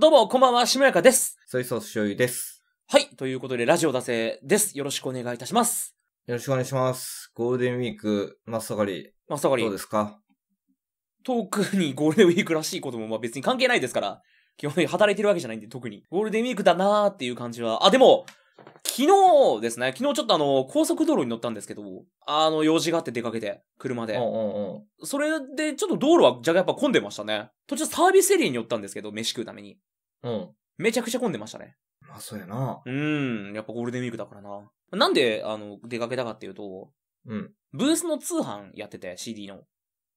どうも、こんばんは、しもやかです。ソイソース醤です。はい、ということで、ラジオだせです。よろしくお願いいたします。よろしくお願いします。ゴールデンウィーク、真っ盛り。真っ盛りどう、ですか特にゴールデンウィークらしいこともまあ別に関係ないですから、基本的に働いてるわけじゃないんで、特に。ゴールデンウィークだなーっていう感じは、あ、でも、昨日ですね、昨日ちょっとあの、高速道路に乗ったんですけど、あの、用事があって出かけて、車で。それで、ちょっと道路は若干やっぱ混んでましたね。途中サービスエリアに寄ったんですけど、飯食うために。うん。めちゃくちゃ混んでましたね。まあ、そうやな。うん、やっぱゴールデンウィークだからな。なんで、あの、出かけたかっていうと、うん。ブースの通販やってて、CD の。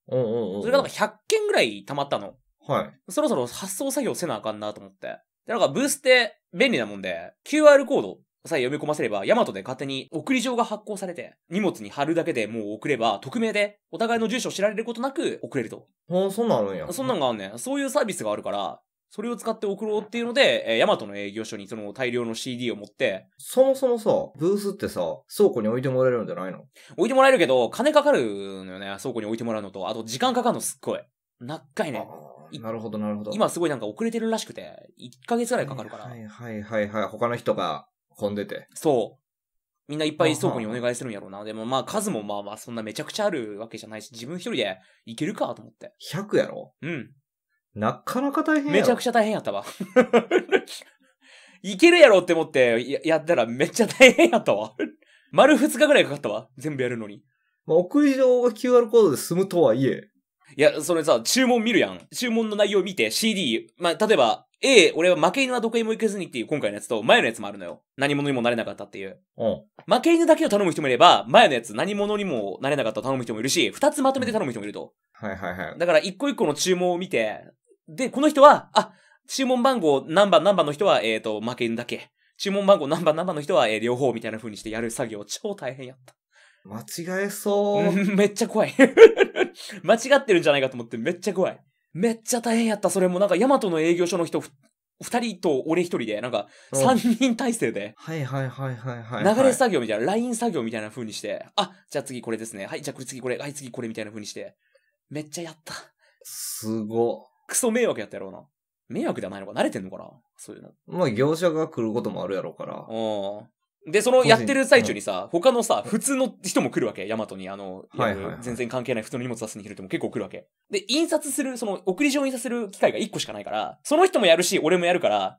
おうんうんうそれがなんか100件ぐらい溜まったの。はい。そろそろ発送作業せなあかんなと思って。で、なんかブースって便利なもんで、QR コードさえ読み込ませれば、ヤマトで勝手に送り状が発行されて、荷物に貼るだけでもう送れば、匿名で、お互いの住所を知られることなく送れると。あそんなんあるんや。そんなんがあんねん。そういうサービスがあるから、それを使って送ろうっていうので、えヤマトの営業所にその大量の CD を持って。そもそもさ、ブースってさ、倉庫に置いてもらえるんじゃないの置いてもらえるけど、金かかるのよね。倉庫に置いてもらうのと。あと、時間かかるのすっごい。なっかいね。なるほど、なるほど。今すごいなんか遅れてるらしくて、1ヶ月ぐらいかかるから。はいはいはいはい。他の人が混んでて。そう。みんないっぱい倉庫にお願いするんやろうな。でもまあ数もまあまあそんなめちゃくちゃあるわけじゃないし、自分一人でいけるかと思って。100やろうん。なかなか大変やろめちゃくちゃ大変やったわ。い けるやろって思ってややったらめっちゃ大変やったわ。丸2日ぐらいかかったわ。全部やるのに。まあ、屋上が QR コードで済むとはいえ、いや、それさ、注文見るやん。注文の内容見て CD、まあ、例えば、A、俺は負け犬はどこへも行けずにっていう今回のやつと、前のやつもあるのよ。何者にもなれなかったっていう。うん。負け犬だけを頼む人もいれば、前のやつ何者にもなれなかったを頼む人もいるし、二つまとめて頼む人もいると。はいはいはい。だから一個一個の注文を見て、で、この人は、あ、注文番号何番何番の人は、えっ、ー、と、負け犬だけ。注文番号何番何番の人は、えー、両方みたいな風にしてやる作業超大変やった。間違えそう。めっちゃ怖い 間違ってるんじゃないかと思ってめっちゃ怖い。めっちゃ大変やった、それも。なんか、ヤマトの営業所の人、二人と俺一人で、なんか、三人体制で。はいはいはいはいはい、流れ作業みたいな、ライン作業みたいな風にして、あ、じゃあ次これですね。はい、じゃあこれ次これ、はい、次これみたいな風にして。めっちゃやった。すご。クソ迷惑やったやろうな。迷惑ではないのか慣れてんのかなそういうの。まあ、業者が来ることもあるやろうから。うん。で、そのやってる最中にさ、他のさ、普通の人も来るわけ。ヤマトに、あの、はいはいはい全然関係ない普通の荷物出すにいるても結構来るわけ。で、印刷する、その、送り状印刷する機会が1個しかないから、その人もやるし、俺もやるから、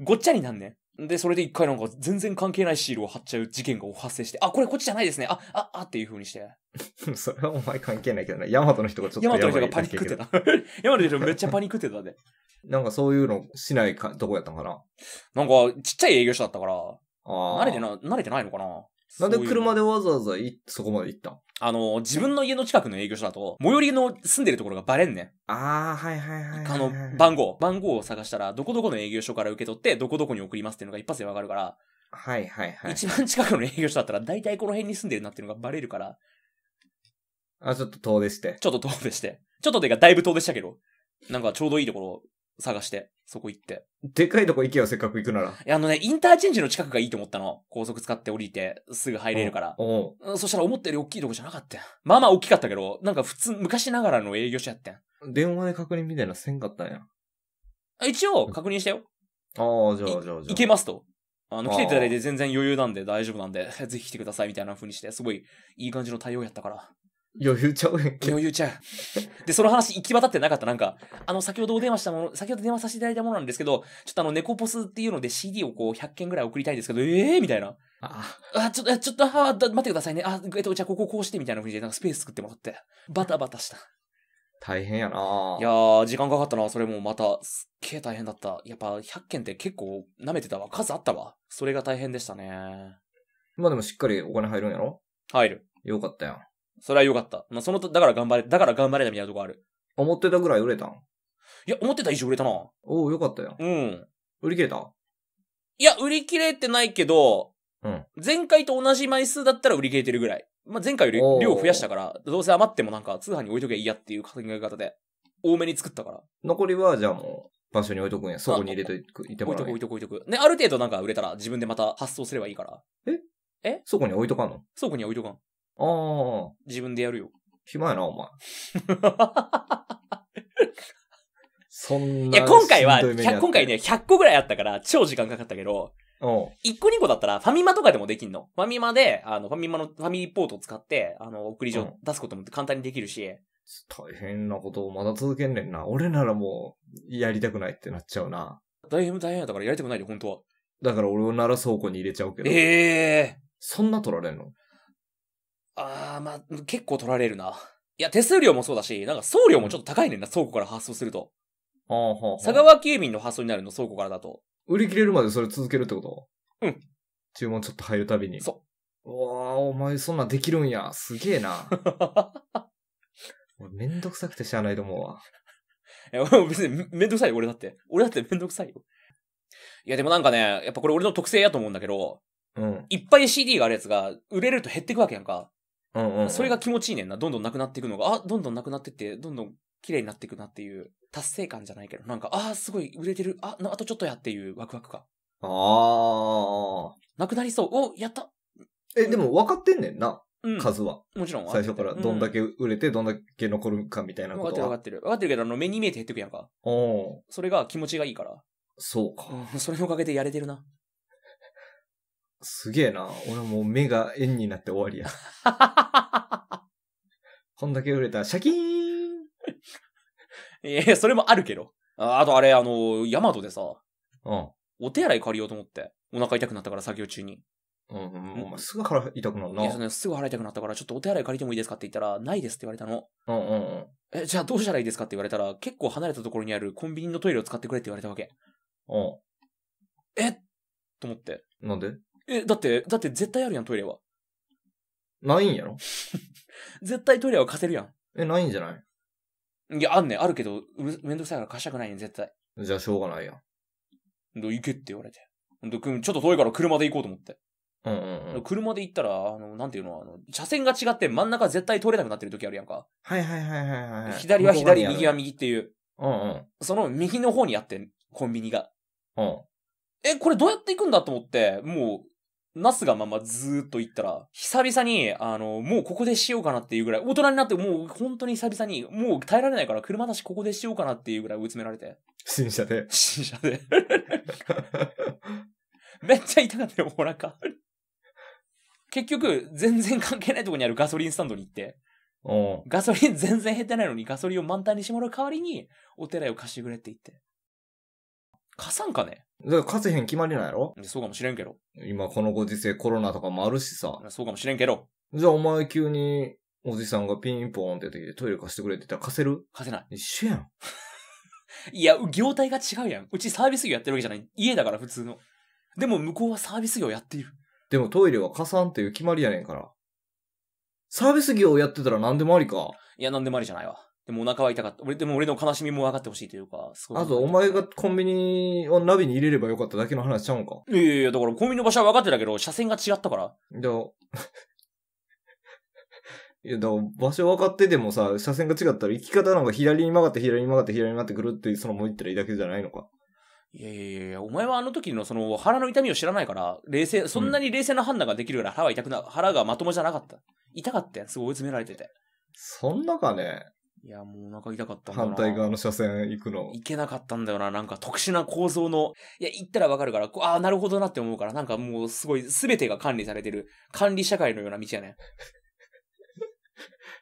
ごっちゃになんねん。で、それで一回なんか全然関係ないシールを貼っちゃう事件が発生して、あ、これこっちじゃないですね。あ、あ、あっていう風にして。それはお前関係ないけどね。ヤマトの人がちょっとヤマトの人がパニックってた。ヤマトの人がめっちゃパニックってたで。なんかそういうのしないかとこやったんかな。なんか、ちっちゃい営業所だったから、慣れてな、慣れてないのかななんで車でわざわざいそこまで行ったあの、自分の家の近くの営業所だと、最寄りの住んでるところがバレんねん。ああ、はい、はいはいはい、はい、あの、番号。番号を探したら、どこどこの営業所から受け取って、どこどこに送りますっていうのが一発でわかるから。はいはいはい。一番近くの営業所だったら、大体この辺に住んでるなっていうのがバレるから。あ、ちょっと遠出して。ちょっと遠出して。ちょっとていうか、だいぶ遠出したけど。なんかちょうどいいところ探して、そこ行って。でかいとこ行けよ、せっかく行くなら。あのね、インターチェンジの近くがいいと思ったの。高速使って降りて、すぐ入れるから。うん。そしたら思ったより大きいとこじゃなかったよ。まあまあ大きかったけど、なんか普通、昔ながらの営業所やってん。電話で確認みたいなせんかったんや。一応、確認したよ。ああ、じゃあ、じゃあ、じゃあ。行けますと。あの、来ていただいて全然余裕なんで大丈夫なんで、ぜひ来てくださいみたいな風にして、すごいいい感じの対応やったから。余裕ちゃうやんけ。余裕ちゃう。で、その話行き渡ってなかった。なんか、あの、先ほどお電話したもの、先ほど電話させていただいたものなんですけど、ちょっとあの、猫ポスっていうので CD をこう、100件ぐらい送りたいんですけど、ええー、みたいな。ああ、ちょっと、ちょっと、あ待ってくださいね。あ、えっと、じゃあこここうして、みたいな風に、なんかスペース作ってもらって。バタバタした。大変やないやー、時間かかったな。それもまた、すっげー大変だった。やっぱ、100件って結構舐めてたわ。数あったわ。それが大変でしたね。まあでもしっかりお金入るんやろ入る。よかったよ。それは良かった。まあ、その、だから頑張れ、だから頑張れたみたいなとこある。思ってたぐらい売れたんいや、思ってた以上売れたな。おお、良かったよ。うん。売り切れたいや、売り切れてないけど、うん。前回と同じ枚数だったら売り切れてるぐらい。まあ、前回より量増やしたから、どうせ余ってもなんか通販に置いとけばいいやっていう考え方で、多めに作ったから。残りは、じゃあもう、場所に置いとくんや。そこに入れといていてもらう。置いとく置いとく置いとく。ね、ある程度なんか売れたら自分でまた発送すればいいから。ええ倉庫に置いとかんの倉庫に置いとかん。ああ。自分でやるよ。暇やな、お前。そんいな。や、今回は、今回ね、。100個ぐらいあったから、超時間かかったけど、うん。1個2個だったら、ファミマとかでもできんの。ファミマで、あの、ファミマの、ファミリーポートを使って、あの、送り状出すことも簡単にできるし、大変なことをまだ続けんねんな。俺ならもう、やりたくないってなっちゃうな。大変大変やったからやりたくないで、本当は。だから俺をなら倉庫に入れちゃうけど。ええそんな取られんのああ、まあ、結構取られるな。いや、手数料もそうだし、なんか送料もちょっと高いねんな、倉庫から発送すると。ああほう。佐川急便の発送になるの、倉庫からだと。売り切れるまでそれ続けるってことうん。注文ちょっと入るたびに。そう。うわあ、お前そんなできるんや。すげえな。めんどくさくて知らないと思うわ。いや、俺別にめんどくさいよ、俺だって。俺だってめんどくさいよ。いや、でもなんかね、やっぱこれ俺の特性やと思うんだけど、うん。いっぱい CD があるやつが、売れると減ってくわけやんか。うんうん、それが気持ちいいねんな。どんどんなくなっていくのが、あ、どんどんなくなってって、どんどん綺麗になっていくなっていう、達成感じゃないけど、なんか、ああ、すごい売れてる。あ、あとちょっとやっていうワクワク感。ああ。なくなりそう。お、やったえ、でも分かってんねんな。うん、数は。もちろん。最初からどんだけ売れて、どんだけ残るかみたいなことは。分かってる分かってる。分かってるけど、あの、目に見えて減ってくやんか。おそれが気持ちがいいから。そうか。それのおかげでやれてるな。すげえな。俺もう目が円になって終わりや。こんだけ売れた。シャキーンええそれもあるけど。ああとあれ、あの、ヤマトでさ、うん。お手洗い借りようと思って。お腹痛くなったから作業中に。うん、うん。お前すぐ腹痛くなるいやすぐ払いたくなったから、ちょっとお手洗い借りてもいいですかって言ったら、ないですって言われたの。うんうんうん。え、じゃあどうしたらいいですかって言われたら、結構離れたところにあるコンビニのトイレを使ってくれって言われたわけ。うん。えと思って。なんでえ、だって、だって絶対あるやん、トイレは。ないんやろ 絶対トイレは貸せるやん。え、ないんじゃないいや、あんねん。あるけど、めんどくさいから貸したくないねん、絶対。じゃあ、しょうがないやん。ど、行けって言われて。ほんと、ちょっと遠いから車で行こうと思って。うんうんうん、車で行ったら、あの、なんていうの、あの、車線が違って真ん中絶対取れなくなってる時あるやんか。はいはいはいはいはい。左は左、右は右っていう。うんうん。その右の方にあってコンビニが。うん。え、これどうやって行くんだと思って、もう、なすがままずーっと行ったら、久々に、あの、もうここでしようかなっていうぐらい、大人になってもう本当に久々に、もう耐えられないから車出しここでしようかなっていうぐらい追い詰められて。新車で。新車で。めっちゃ痛かったよ、お腹。結局、全然関係ないとこにあるガソリンスタンドに行って、ガソリン全然減ってないのにガソリンを満タンにしてもらう代わりに、お寺を貸してくれって言って。貸さんかねだから貸せへん決まりなんやろそうかもしれんけど。今このご時世コロナとかもあるしさ。そうかもしれんけど。じゃあお前急におじさんがピンポンって言ってトイレ貸してくれって言ったら貸せる貸せない。一緒やん。いや、業態が違うやん。うちサービス業やってるわけじゃない。家だから普通の。でも向こうはサービス業やっている。でもトイレは貸さんっていう決まりやねんから。サービス業をやってたら何でもありか。いや、何でもありじゃないわ。でもお腹は痛かった。俺、でも俺の悲しみも分かってほしいというか、そう。あと、お前がコンビニをナビに入れればよかっただけの話ちゃうんか。いやいやだからコンビニの場所は分かってたけど、車線が違ったから。で も、いや、だから場所分かっててもさ、車線が違ったら行き方なんか左に曲がって左に曲がって左に曲がってくるってそのもう言ったらいいだけじゃないのか。いやいやいや、お前はあの時のその腹の痛みを知らないから、冷静、そんなに冷静な判断ができるぐらい腹は痛くな、腹がまともじゃなかった。痛かったやん、すごい追い詰められてて。そんなかね。いや、もうお腹痛かったんだ反対側の車線行くの。行けなかったんだよな。なんか特殊な構造の、いや、行ったらわかるから、ああ、なるほどなって思うから、なんかもうすごい全てが管理されてる、管理社会のような道やね。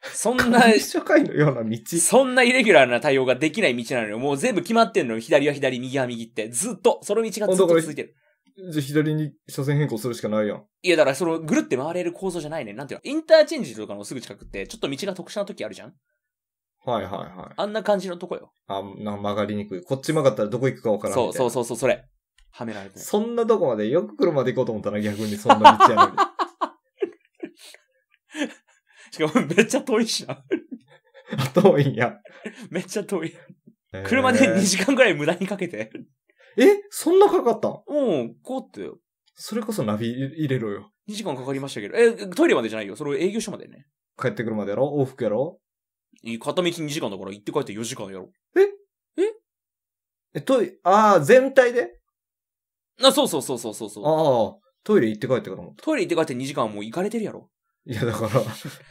そんな、社会のような道そんなイレギュラーな対応ができない道なのよ。もう全部決まってんのよ。左は左、右は右って。ずっと、その道がずっと続いてる。じゃ、左に車線変更するしかないやん。いや、だからその、ぐるって回れる構造じゃないね。なんていうのインターチェンジとかのすぐ近くって、ちょっと道が特殊な時あるじゃんはいはいはい。あんな感じのとこよ。あ、な曲がりにくい。こっち曲がったらどこ行くか分からんそうそうそうそう、それ。はめられてそんなとこまで、よく車で行こうと思ったな、逆にそんな道やのに。しかもめっちゃ遠いしな。遠いんや。めっちゃ遠い。車で2時間ぐらい無駄にかけて。えそんなかかったうん、こうってそれこそナビ入れろよ。2時間かかりましたけど。え、トイレまでじゃないよ。それ営業所までね。帰ってくるまでやろ往復やろ片道2時間だから行って帰って4時間やろ。えええ、トイレ、ああ、全体であ、そうそうそうそうそうそう。ああ、トイレ行って帰ってかと思った。トイレ行って帰って2時間もう行かれてるやろ。いや、だから、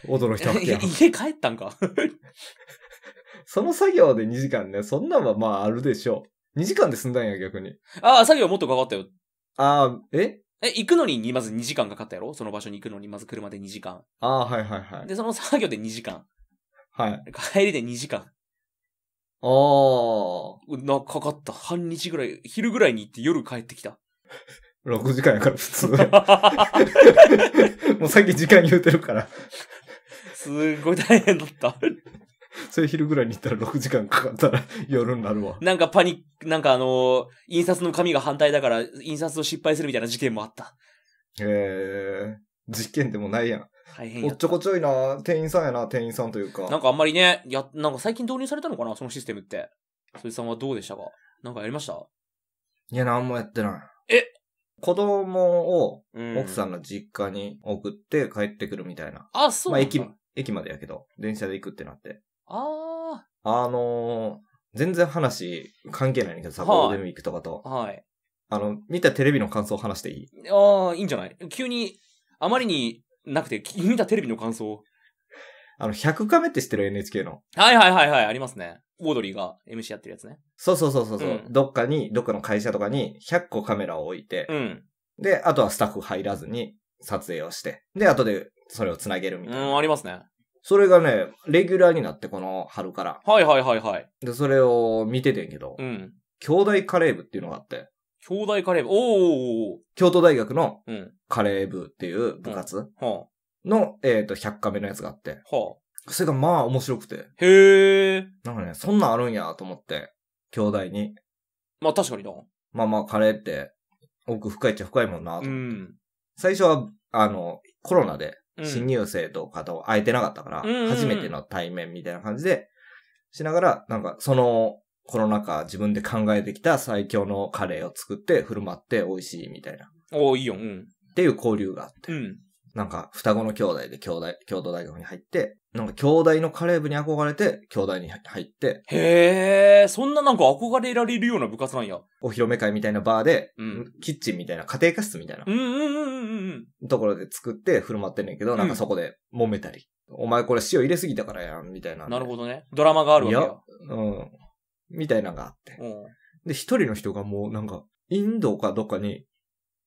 驚いたわけや。家帰ったんか。その作業で2時間ね、そんなんはまああるでしょう。2時間で済んだんや、逆に。ああ、作業もっとかかったよ。ああ、ええ、行くのにまず2時間かかったやろその場所に行くのにまず車で2時間。ああ、はいはいはい。で、その作業で2時間。はい。帰りで2時間。ああ。な、かかった。半日ぐらい、昼ぐらいに行って夜帰ってきた。6時間やから普通。もうさっき時間言うてるから。すごい大変だった。それ昼ぐらいに行ったら6時間かかったら夜になるわ。なんかパニック、なんかあのー印刷の紙が反対だから、印刷を失敗するみたいな事件もあった。えー、実験でもないやん。大変おっちょこちょいな、店員さんやな、店員さんというか。なんかあんまりね、や、なんか最近導入されたのかな、そのシステムって。それさんはどうでしたかなんかやりましたいや、なんもやってない。え子供を奥さんの実家に送って帰ってくるみたいな。うん、あ、そうまあ、駅、駅までやけど、電車で行くってなって。ああ。あのー、全然話関係ないんだけどさ、ゴールデンウィークとかと。はい。あの、見たテレビの感想を話していいああ、いいんじゃない急に、あまりになくて、見たテレビの感想。あの、100カメって知ってる ?NHK の。はいはいはいはい、ありますね。オードリーが MC やってるやつね。そうそうそうそう。うん、どっかに、どっかの会社とかに100個カメラを置いて、うん、で、あとはスタッフ入らずに撮影をして、で、後でそれを繋げるみたいな。うん、ありますね。それがね、レギュラーになって、この春から。はいはいはいはい。で、それを見ててんけど、うん、兄弟カレー部っていうのがあって。兄弟カレー部。おー京都大学のカレー部っていう部活はの、えっ、と、100カメのやつがあって。はあ。それがまあ面白くて。へえ。なんかね、そんなんあるんやと思って、兄弟に。まあ確かにな。まあまあカレーって奥深いっちゃ深いもんなと。うん。最初は、あの、コロナで新入生とかと会えてなかったから、うん初めての対面みたいな感じで、しながら、なんかそのコロナ禍自分で考えてきた最強のカレーを作って振る舞って美味しいみたいな。おいいよ。うん。っていう交流があって。うん。なんか、双子の兄弟で兄弟、京都大学に入って、なんか兄弟のカレー部に憧れて、兄弟に入って、へえ、そんななんか憧れられるような部活なんや。お披露目会みたいなバーで、うんキッチンみたいな、家庭科室みたいなうんうんうんうんうん。ところで作って振る舞ってんねんけど、なんかそこで揉めたり。お前これ塩入れすぎたからやん、みたいな。なるほどね。ドラマがあるわけいやや。うん。みたいなのがあって。うん、で、一人の人がもうなんか、インドかどっかに、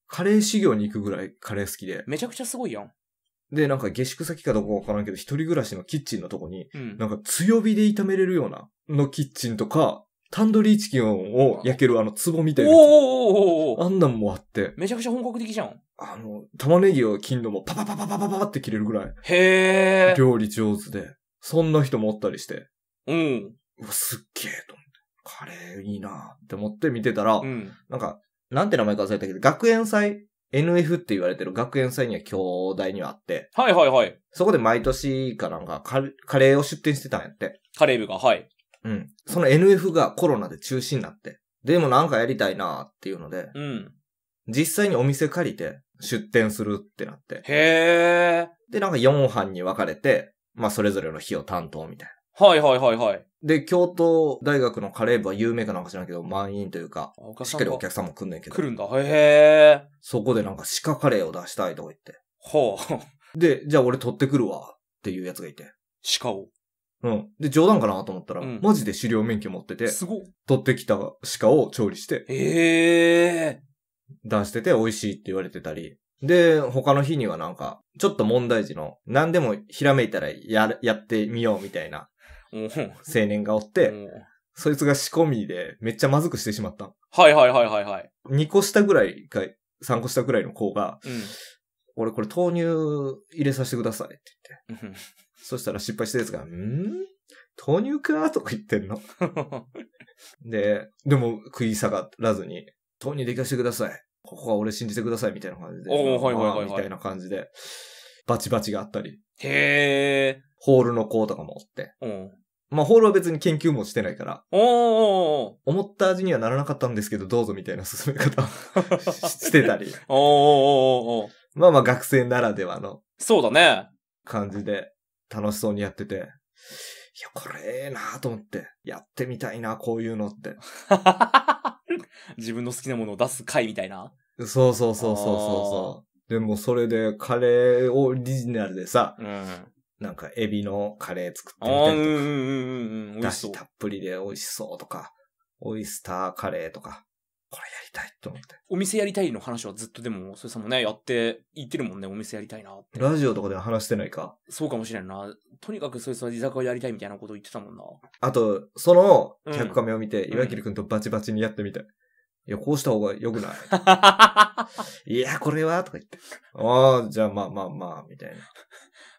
カレー修行に行くぐらいカレー好きで。めちゃくちゃすごいやん。で、なんか下宿先かどこかわからんけど、一人暮らしのキッチンのとこに、うん、なんか強火で炒めれるようなのキッチンとか、タンドリーチキンを焼けるあの壺みたいなおおおあんなんもあって。めちゃくちゃ本格的じゃん。あの、玉ねぎを金のもパパパパパパパって切れるぐらい。へえ。料理上手で。そんな人もおったりして。うん。うわ、すっげえとカレーいいなって思って見てたら、うん、なんか、なんて名前か忘れたけど、学園祭 NF って言われてる学園祭には兄弟にはあって。はいはいはい。そこで毎年かなんかカレーを出店してたんやって。カレー部が、はい。うん。その NF がコロナで中止になって。でもなんかやりたいなっていうので。うん。実際にお店借りて出店するってなって。へー。で、なんか4班に分かれて、まあそれぞれの日を担当みたいな。はいはいはいはい。で、京都大学のカレー部は有名かなんか知らんけど、満員というか、しっかりお客さんも来んねんけど。来るんだ。へー。そこでなんか鹿カレーを出したいとか言って。ほう。で、じゃあ俺取ってくるわっていうやつがいて。鹿を。うん。で、冗談かなと思ったら、うん、マジで狩猟免許持ってて、すご取ってきた鹿を調理して。ええ。出してて美味しいって言われてたり。で、他の日にはなんか、ちょっと問題児の、何でもひらめいたらや、やってみようみたいな青年がおって、そいつが仕込みでめっちゃまずくしてしまったはいはいはいはいはい。2個下ぐらいか、3個下ぐらいの子が、うん、俺これ豆乳入れさせてくださいって言って。そしたら失敗したやつが、ん豆乳かとか言ってんの。で、でも食い下がらずに、豆乳できかしてください。ここは俺信じてくださいみたいな感じで。おはいはいはい、はい、みたいな感じで、バチバチがあったり。へー。ホールの子とかもおって。うん。まあ、ホールは別に研究もしてないから、おーおーおー思った味にはならなかったんですけど、どうぞみたいな進め方 してたり。おーおーおーまあまあ、学生ならではの。そうだね。感じで、楽しそうにやってて。いや、これええなーと思って。やってみたいな、こういうのって。自分の好きなものを出す回みたいな。そうそうそうそうそうそう。でもそれで、カレーをオリジナルでさ、うん、なんかエビのカレー作ってみたりとか、うんうんうんうん、だしたっぷりで美味しそうとか、オイスターカレーとか、これやりたいと思って。お店やりたいの話はずっとでも、それさんもね、やって、言ってるもんね、お店やりたいなって。ラジオとかでは話してないかそうかもしれんな。とにかくそいつは居酒屋やりたいみたいなこと言ってたもんな。あと、その、100カメを見て、うん、岩切くんとバチバチにやってみて。うん、いや、こうした方が良くない いや、これはとか言って。ああ、じゃあまあまあまあ、みたいな。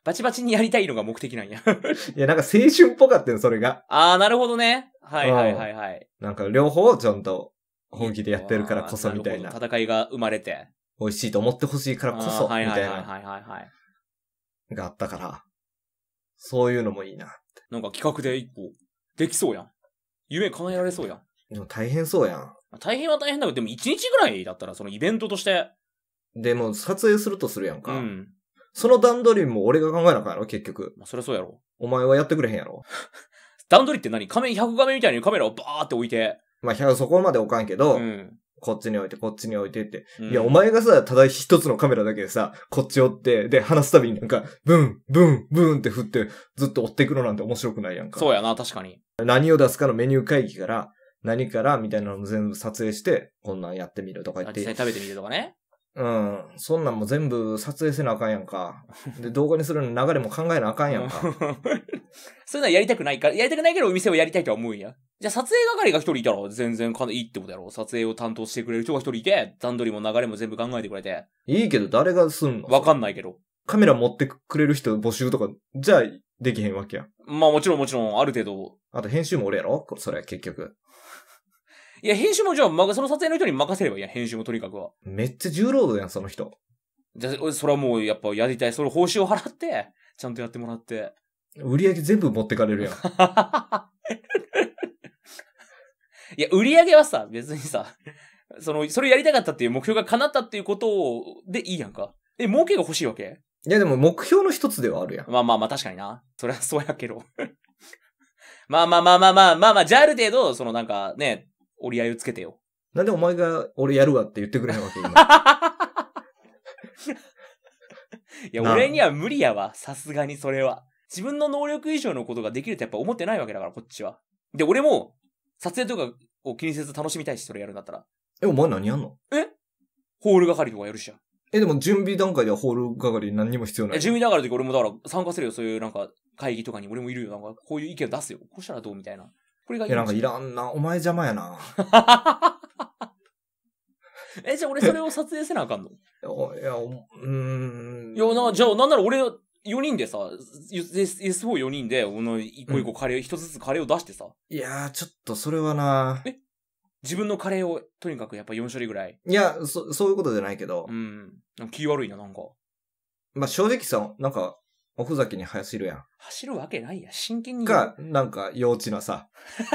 バチバチにやりたいのが目的なんや。いや、なんか青春っぽかったよ、それが。ああ、なるほどね。はいはいはいはい。なんか両方ちゃんと本気でやってるからこそみたいな。な戦いが生まれて。美味しいと思ってほしいからこそ、みたいな。はいはいはいはい、はい。があったから、そういうのもいいななんか企画で一個、できそうやん。夢叶えられそうやん。でも大変そうやん。大変は大変だけど、でも一日ぐらいだったらそのイベントとして。でも撮影するとするやんか。うん。その段取りも俺が考えなきかんやろ、結局。まあ、そりゃそうやろ。お前はやってくれへんやろ。段取りって何画面、100画面みたいにカメラをバーって置いて。まあ、100そこまで置かんけど、うん。こっちに置いて、こっちに置いてって。うんいや、お。前がさ、ただ一つのカメラだけでさ、こっち追って、で、話すたびになんか、ブン、ブン、ブンって振って、ずっと追ってくるなんて面白くないやんか。そうやな、確かに。何を出すかのメニュー会議から、何からみたいなのも全部撮影して、こんなんやってみるとか言っ実際食べてみるとかね。うん。そんなんも全部撮影せなあかんやんか。で、動画にするの流れも考えなあかんやんか。そういうのはやりたくないから、やりたくないけどお店をやりたいとは思うんや。じゃあ撮影係が一人いたら全然いいってことやろ。撮影を担当してくれる人が一人いて、段取りも流れも全部考えてくれて。いいけど誰がすんのわかんないけど。カメラ持ってくれる人募集とか、じゃあできへんわけやまあもちろんもちろん、ある程度。あと編集も俺やろそれ結局。いや、編集もじゃあ、ま、その撮影の人に任せればいいや編集もとにかくは。めっちゃ重労働やん、その人。じゃあ、それはもう、やっぱやりたい。その報酬を払って、ちゃんとやってもらって。売り上げ全部持ってかれるやん。いや、売り上げはさ、別にさ、その、それやりたかったっていう目標が叶ったっていうことを、でいいやんか。え、儲けが欲しいわけいや、でも目標の一つではあるやん。まあまあまあ、確かにな。それはそうやけど。まあまあまあまあまあ、まあまあ、じゃあある程度、そのなんかね、折り合いをつけてよ。なんでお前が俺やるわって言ってくれないわけ今。いや、俺には無理やわ。さすがにそれは。自分の能力以上のことができるってやっぱ思ってないわけだから、こっちは。で、俺も、撮影とかを気にせず楽しみたいし、それやるんだったら。え、お前何やんのえホール係とかやるしじゃん。え、でも準備段階ではホール係何にも必要ない。え、準備だから時俺もだから参加するよ。そういうなんか、会議とかに俺もいるよ。なんか、こういう意見を出すよ。こうしたらどうみたいな。これがいいや、なんかいらんな。お前邪魔やな。え、じゃあ俺それを撮影せなあかんのいや、おうん。いや、な、じゃあなんなら俺、4人でさ、S44 人で、この一個一個カレー、一、つずつカレーを出してさ。いやー、ちょっとそれはなえ自分のカレーをとにかくやっぱ4種類ぐらい。いや、そ、そういうことじゃないけど。うん。気悪いな、なんか。まあ、正直さ、なんか、おふざけに走るやん。走るわけないやん。真剣に。が、なんか幼稚なさ。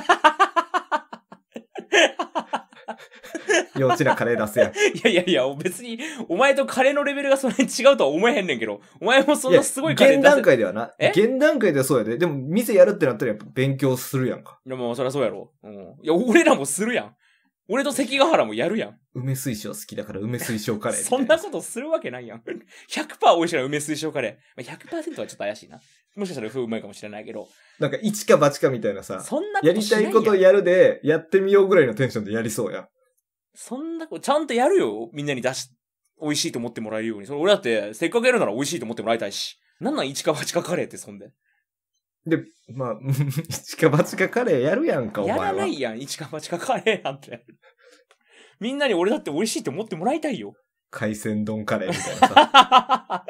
幼稚なカレー出せやん。いやいやいや、別に、お前とカレーのレベルがそんなに違うとは思えへんねんけど、お前もそんなすごいカレー出せ現段階ではな。え現段階ではそうやで。でも、店やるってなったらやっぱ勉強するやんか。いや、もうそりゃそうやろ。うん。いや、俺らもするやん。俺と関ヶ原もやるやん。梅水晶好きだから梅水晶カレー。そんなことするわけないやん。100%美味しいな、梅水晶カレー。100%はちょっと怪しいな。もしかしたら風うまいかもしれないけど。なんか、一か八かみたいなさ。そんなやりたいことやるで、やってみようぐらいのテンションでやりそうや。そんなこと、ちゃんとやるよ。みんなに出し、美味しいと思ってもらえるように。それ俺だって、せっかくやるなら美味しいと思ってもらいたいし。なんなん一か八かカレーってそんで。で、まあ、一か八かカレーやるやんか、お前やらないやん、一か八かカレーなんて。みんなに俺だって美味しいって思ってもらいたいよ。海鮮丼カレーみたいなさ。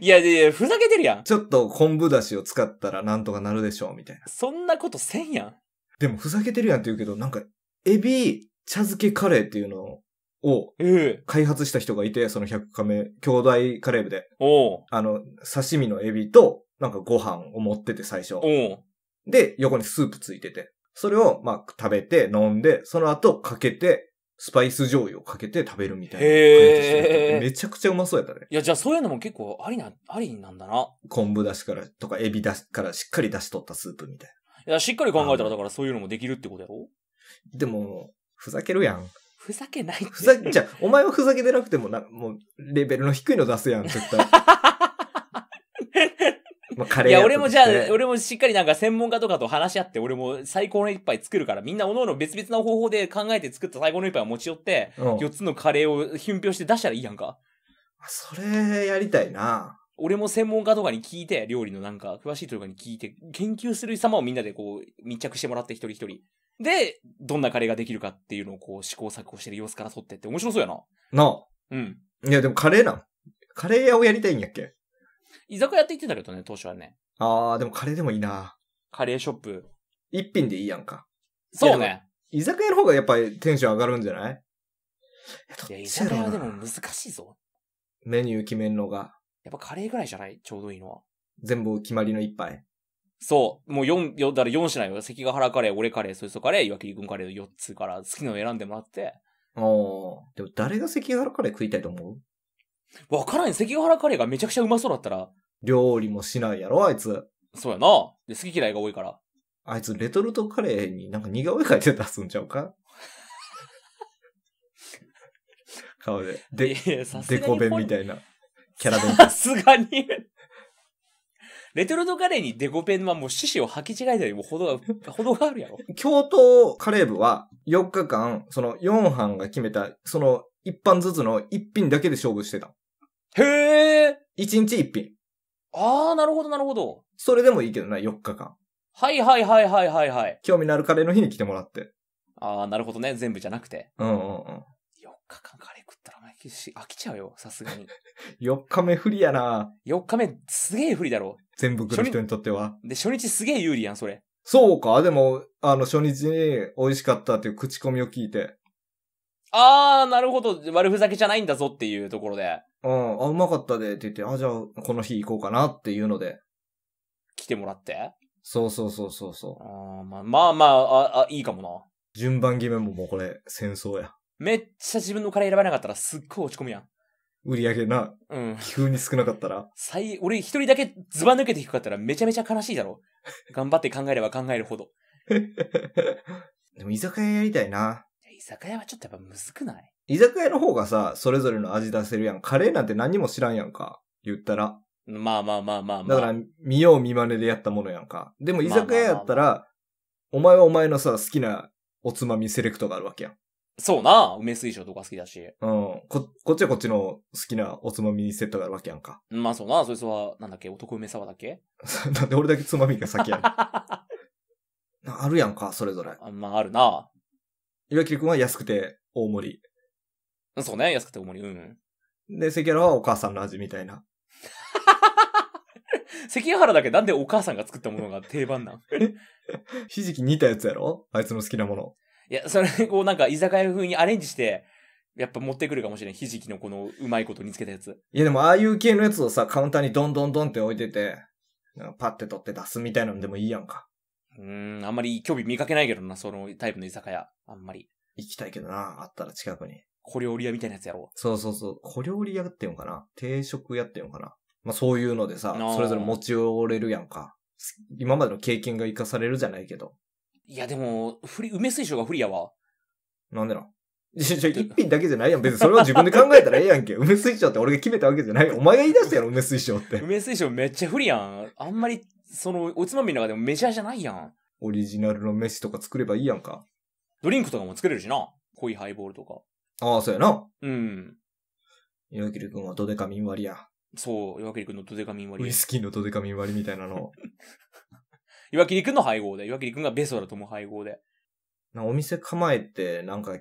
いやいや、ふざけてるやん。ちょっと昆布だしを使ったらなんとかなるでしょう、みたいな。そんなことせんやん。でも、ふざけてるやんって言うけど、なんか、エビ、茶漬けカレーっていうのをうん。開発した人がいて、その100カメ、兄弟カレー部で。おう。あの、刺身のエビと、なんかご飯を持ってて最初。で、横にスープついてて。それを、まあ、食べて、飲んで、その後かけて、スパイス醤油をかけて食べるみたいなへー。めちゃくちゃうまそうやったね。いや、じゃあそういうのも結構ありな、ありなんだな。昆布だしからとか、エビだしからしっかり出し取ったスープみたいな。いや、しっかり考えたら、だからそういうのもできるってことやろでも、ふざけるやん。ふざけないふざけ、じゃあ、お前はふざけてなくても、な、もう、レベルの低いの出すやん、絶対。まあ、カレー、ね、いや、俺もじゃあ、俺もしっかりなんか専門家とかと話し合って、俺も最高の一杯作るから、みんな各々別々な方法で考えて作った最高の一杯を持ち寄って、うん、4つのカレーを品評して出したらいいやんか。それ、やりたいな。俺も専門家とかに聞いて、料理のなんか、詳しい人とかに聞いて、研究する様をみんなでこう、密着してもらって一人一人。で、どんなカレーができるかっていうのをこう、試行錯誤してる様子から撮ってって面白そうやな。なあ。うん。いや、でもカレーなカレー屋をやりたいんやっけ居酒屋って言ってたけどね、当初はね。あー、でもカレーでもいいな。カレーショップ。一品でいいやんか。そうね。居酒屋の方がやっぱりテンション上がるんじゃないいや、居酒屋でも難しいぞ。メニュー決めんのが。やっぱカレーぐらいじゃないちょうどいいのは。全部決まりの一杯。そう。もう4、4だから4いよ。関ヶ原カレー、俺カレー、そいつカレー、岩切君カレー4つから好きなの選んでもらって。ああ。でも誰が関ヶ原カレー食いたいと思うわからん。関ヶ原カレーがめちゃくちゃうまそうだったら。料理もしないやろ、あいつ。そうやな。で、好き嫌いが多いから。あいつ、レトルトカレーになんか似顔絵描いて出すんちゃうか 顔で。で、デコ弁みたいな。キャラ弁。さすがに。レトルトカレーにデコペンはもう趣旨を履き違えたりもほどが、ほ どがあるやろ。京都カレー部は4日間、その4班が決めた、その1班ずつの1品だけで勝負してた。へえ一日一品。ああ、なるほど、なるほど。それでもいいけどな、4日間。はいはいはいはいはいはい。興味のあるカレーの日に来てもらって。ああ、なるほどね。全部じゃなくて。うんうんうん。4日間カレー食ったら飽きし飽きちゃうよ、さすがに。4 日目不利やな4日目、すげえ不利だろ。全部来る人にとっては。で、初日すげえ有利やん、それ。そうか、でも、あの、初日に美味しかったっていう口コミを聞いて、あー、なるほど。悪ふざけじゃないんだぞっていうところで。うん、あ、うまかったでって言って、あ、じゃあ、この日行こうかなっていうので。来てもらって。そうそうそうそうそあーまあまあ、まあ、あ、いいかもな。順番決めももうこれ、戦争や。めっちゃ自分のカレー選ばなかったらすっごい落ち込むやん。売り上げな、うん。急に少なかったら。最、俺一人だけズバ抜けて低かったらめちゃめちゃ悲しいだろ。頑張って考えれば考えるほど。でも居酒屋やりたいな。居酒屋はちょっとやっぱむずくない居酒屋の方がさ、それぞれの味出せるやん。カレーなんて何も知らんやんか。言ったら。まあまあまあまあまあ。だから、見よう見真似でやったものやんか。でも居酒屋やったら、お前はお前のさ、好きなおつまみセレクトがあるわけやん。そうな梅水晶とか好きだし。うん。こ、こっちはこっちの好きなおつまみセットがあるわけやんか。まあそうなそいつは、なんだっけ男梅沢だっけ なんで俺だけつまみが先やん。あるやんか、それぞれ。まああるな岩切くんは安くて大盛り。うん、そうね。安くて大盛り。うん。で、関原はお母さんの味みたいな。関原だけなんでお母さんが作ったものが定番なん ひじき似たやつやろあいつの好きなもの。いや、それをなんか居酒屋風にアレンジして、やっぱ持ってくるかもしれん。ひじきのこのうまいこと煮つけたやつ。いやでもああいう系のやつをさ、カウンターにどんどんどんって置いてて、パッて取って出すみたいなのでもいいやんか。うん、あんまり興味見かけないけどな、そのタイプの居酒屋。あんまり。行きたいけどな、あったら近くに。小料理屋みたいなやつやろう。そうそうそう。小料理屋って言うのかな定食屋って言うのかなまあそういうのでさ、それぞれ持ち寄れるやんか。今までの経験が活かされるじゃないけど。いやでも、ふり、梅水晶が不利やわ。なんでな 一品だけじゃないやん。別にそれは自分で考えたらええやんけ。梅水晶って俺が決めたわけじゃない。お前が言い出したやろ、梅水晶って。梅水晶めっちゃ不利やん。あんまりその、おつまみの中でもメジャーじゃないやん。オリジナルの飯とか作ればいいやんか。ドリンクとかも作れるしな。濃いハイボールとか。ああ、そうやな。うん。岩切くんはドデカミン割りや。そう、岩切くんのドデカミンウイスキーのドデカミン割りみたいなの。岩切くんの配合で、岩切くんがベソだとも配合で。なお店構えて、なんか、